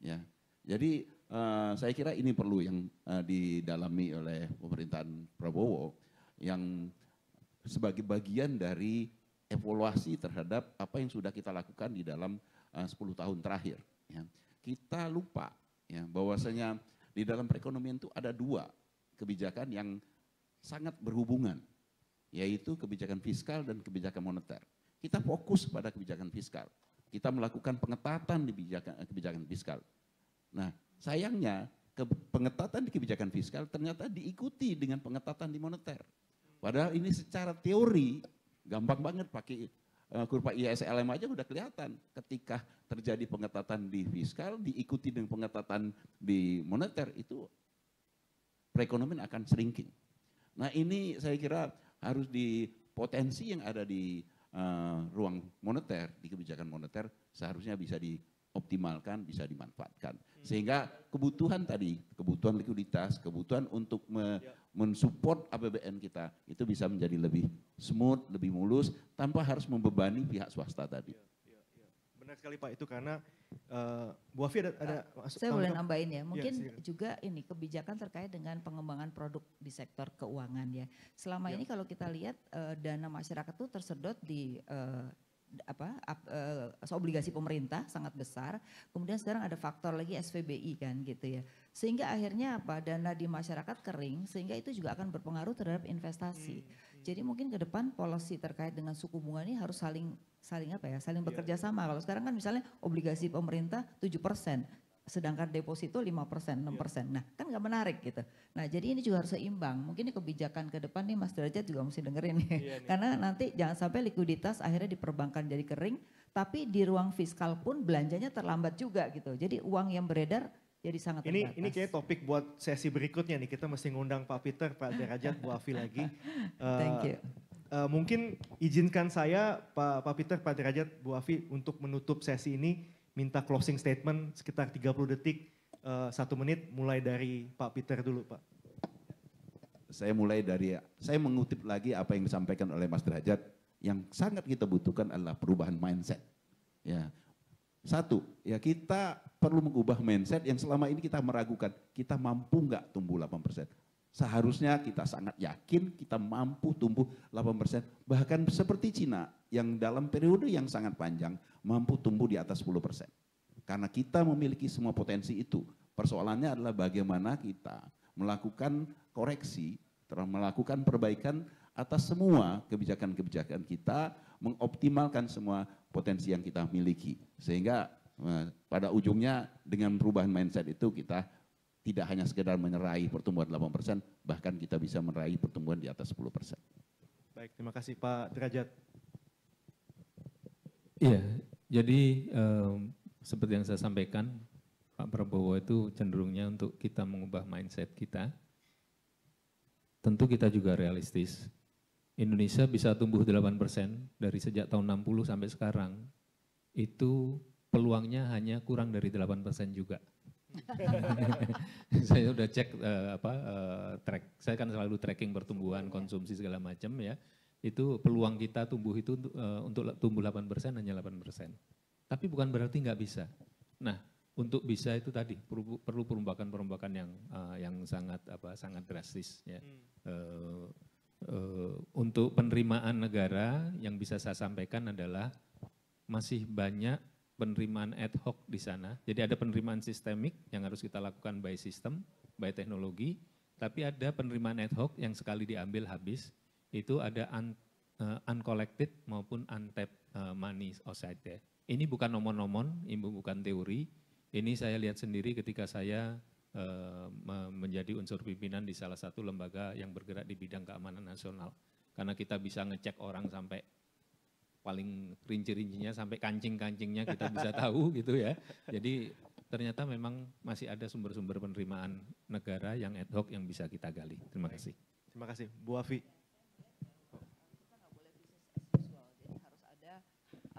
Ya. Jadi uh, saya kira ini perlu yang uh, didalami oleh pemerintahan Prabowo yang sebagai bagian dari evaluasi terhadap apa yang sudah kita lakukan di dalam uh, 10 tahun terakhir. Ya. Kita lupa ya bahwasanya di dalam perekonomian itu ada dua kebijakan yang sangat berhubungan yaitu kebijakan fiskal dan kebijakan moneter. Kita fokus pada kebijakan fiskal. Kita melakukan pengetatan di kebijakan, eh, kebijakan fiskal. Nah, sayangnya ke, pengetatan di kebijakan fiskal ternyata diikuti dengan pengetatan di moneter. Padahal ini secara teori gampang banget pakai Eh, kurva ISLM aja udah kelihatan ketika terjadi pengetatan di fiskal diikuti dengan pengetatan di moneter itu perekonomian akan shrinking. Nah ini saya kira harus di potensi yang ada di uh, ruang moneter, di kebijakan moneter seharusnya bisa dioptimalkan, bisa dimanfaatkan. Hmm. Sehingga kebutuhan tadi, kebutuhan likuiditas, kebutuhan untuk me, ya mensupport APBN kita itu bisa menjadi lebih smooth, lebih mulus tanpa harus membebani pihak swasta tadi. Iya, iya, iya. Benar sekali Pak itu karena uh, Bu Afi ada, ada uh, saya boleh nambahin ya mungkin ya, juga ini kebijakan terkait dengan pengembangan produk di sektor keuangan ya. Selama ya. ini kalau kita lihat uh, dana masyarakat itu tersedot di uh, apa ap, eh, obligasi pemerintah sangat besar. Kemudian sekarang ada faktor lagi SVBI kan gitu ya. Sehingga akhirnya apa? Dana di masyarakat kering sehingga itu juga akan berpengaruh terhadap investasi. Hmm. hmm. Jadi mungkin ke depan polisi terkait dengan suku bunga ini harus saling saling apa ya? Saling iya, bekerja iya. sama. Kalau sekarang kan misalnya obligasi pemerintah tujuh persen sedangkan deposito lima persen iya. enam persen Nah, kan nggak menarik gitu. Nah, jadi ini juga harus seimbang. Mungkin ini kebijakan ke depan nih Mas Derajat juga mesti dengerin nih. Yeah, nih. Karena nanti jangan sampai likuiditas akhirnya diperbankan jadi kering, tapi di ruang fiskal pun belanjanya terlambat juga gitu. Jadi uang yang beredar jadi sangat ini ini kayak topik buat sesi berikutnya nih kita mesti ngundang Pak Peter, Pak Derajat, Bu Afi lagi. Uh, Thank you. Uh, mungkin izinkan saya Pak Pak Peter, Pak Derajat, Bu Afi untuk menutup sesi ini minta closing statement sekitar 30 detik eh, satu uh, menit mulai dari Pak Peter dulu Pak. Saya mulai dari saya mengutip lagi apa yang disampaikan oleh Mas Derajat yang sangat kita butuhkan adalah perubahan mindset. Ya, satu, ya kita perlu mengubah mindset yang selama ini kita meragukan. Kita mampu nggak tumbuh 8%? Seharusnya kita sangat yakin kita mampu tumbuh 8%. Bahkan seperti Cina yang dalam periode yang sangat panjang mampu tumbuh di atas 10%. Karena kita memiliki semua potensi itu. Persoalannya adalah bagaimana kita melakukan koreksi, melakukan perbaikan atas semua kebijakan-kebijakan kita, mengoptimalkan semua potensi yang kita miliki. Sehingga eh, pada ujungnya dengan perubahan mindset itu kita tidak hanya sekedar meneraih pertumbuhan 8%, bahkan kita bisa meraih pertumbuhan di atas 10%. Baik, terima kasih Pak Derajat. Iya, jadi um, seperti yang saya sampaikan, Pak Prabowo itu cenderungnya untuk kita mengubah mindset kita. Tentu kita juga realistis, Indonesia bisa tumbuh 8% dari sejak tahun 60 sampai sekarang, itu peluangnya hanya kurang dari 8% juga. saya sudah cek uh, apa uh, track. Saya kan selalu tracking pertumbuhan, iya. konsumsi segala macam ya. Itu peluang kita tumbuh itu uh, untuk tumbuh 8% hanya 8%. Tapi bukan berarti nggak bisa. Nah, untuk bisa itu tadi perlu, perlu perombakan-perombakan yang uh, yang sangat apa sangat drastis ya. Hmm. Uh, Eh, untuk penerimaan negara yang bisa saya sampaikan adalah masih banyak penerimaan ad hoc di sana. Jadi ada penerimaan sistemik yang harus kita lakukan by system, by teknologi, tapi ada penerimaan ad hoc yang sekali diambil habis, itu ada un, uh, uncollected maupun untapped uh, money outside there. Ini bukan nomor-nomor, ini bukan teori. Ini saya lihat sendiri ketika saya Eh, menjadi unsur pimpinan di salah satu lembaga yang bergerak di bidang keamanan nasional. Karena kita bisa ngecek orang sampai paling rinci-rincinya sampai kancing-kancingnya kita bisa tahu gitu ya. Jadi ternyata memang masih ada sumber-sumber penerimaan negara yang ad hoc yang bisa kita gali. Terima kasih. Terima kasih. Bu Afi.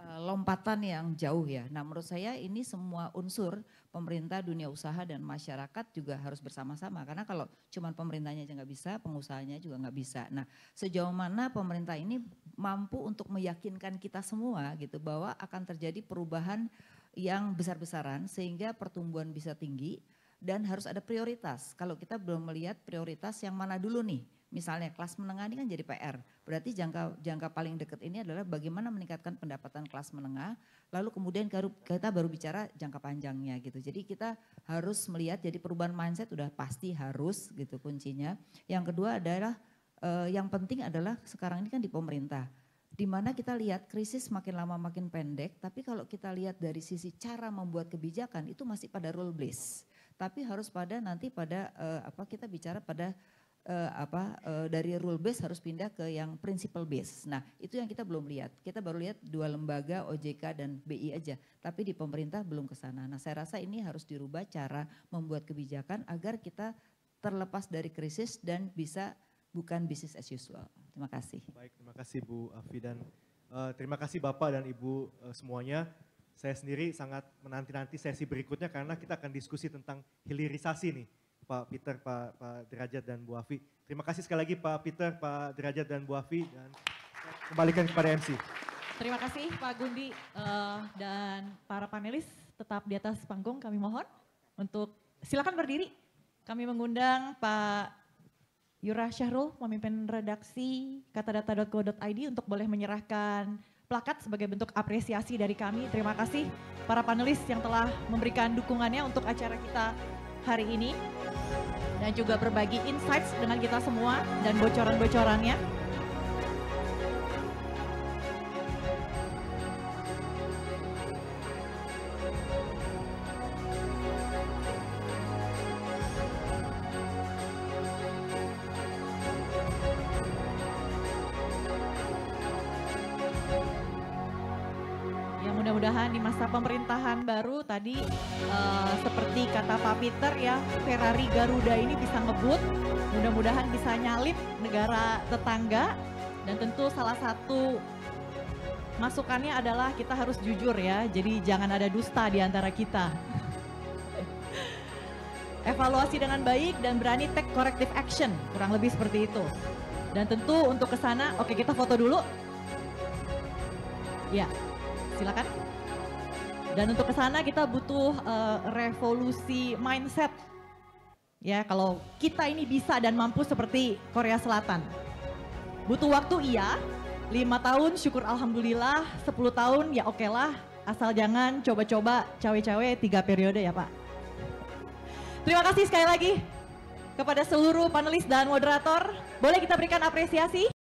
Eh, lompatan yang jauh ya. Nah menurut saya ini semua unsur pemerintah, dunia usaha dan masyarakat juga harus bersama-sama. Karena kalau cuma pemerintahnya aja nggak bisa, pengusahanya juga nggak bisa. Nah sejauh mana pemerintah ini mampu untuk meyakinkan kita semua gitu bahwa akan terjadi perubahan yang besar-besaran sehingga pertumbuhan bisa tinggi dan harus ada prioritas. Kalau kita belum melihat prioritas yang mana dulu nih Misalnya kelas menengah ini kan jadi PR. Berarti jangka jangka paling dekat ini adalah bagaimana meningkatkan pendapatan kelas menengah, lalu kemudian kita baru bicara jangka panjangnya gitu. Jadi kita harus melihat jadi perubahan mindset sudah pasti harus gitu kuncinya. Yang kedua adalah eh, yang penting adalah sekarang ini kan di pemerintah di mana kita lihat krisis makin lama makin pendek, tapi kalau kita lihat dari sisi cara membuat kebijakan itu masih pada rule base, tapi harus pada nanti pada uh, apa kita bicara pada uh, apa uh, dari rule base harus pindah ke yang principle base. Nah, itu yang kita belum lihat. Kita baru lihat dua lembaga OJK dan BI aja, tapi di pemerintah belum ke sana. Nah, saya rasa ini harus dirubah cara membuat kebijakan agar kita terlepas dari krisis dan bisa bukan bisnis as usual. Terima kasih. Baik, terima kasih Bu Afi dan uh, terima kasih Bapak dan Ibu uh, semuanya. Saya sendiri sangat menanti-nanti sesi berikutnya karena kita akan diskusi tentang hilirisasi nih Pak Peter, Pak, Pak Derajat dan Bu Afi. Terima kasih sekali lagi Pak Peter, Pak Derajat dan Bu Afi dan kembalikan kepada MC. Terima kasih Pak Gundi uh, dan para panelis tetap di atas panggung kami mohon untuk silakan berdiri. Kami mengundang Pak Yura Syahrul, pemimpin redaksi katadata.go.id untuk boleh menyerahkan plakat sebagai bentuk apresiasi dari kami. Terima kasih para panelis yang telah memberikan dukungannya untuk acara kita hari ini dan juga berbagi insights dengan kita semua dan bocoran-bocorannya. Jupiter ya Ferrari Garuda ini bisa ngebut. Mudah-mudahan bisa nyalip negara tetangga. Dan tentu salah satu masukannya adalah kita harus jujur ya. Jadi jangan ada dusta di antara kita. Evaluasi dengan baik dan berani take corrective action. Kurang lebih seperti itu. Dan tentu untuk kesana, oke kita foto dulu. Ya, silakan. Dan untuk ke sana kita butuh uh, revolusi mindset. Ya, kalau kita ini bisa dan mampu seperti Korea Selatan. Butuh waktu iya, lima tahun syukur alhamdulillah, 10 tahun ya oke lah, asal jangan coba-coba cawe-cawe tiga periode ya Pak. Terima kasih sekali lagi kepada seluruh panelis dan moderator. Boleh kita berikan apresiasi?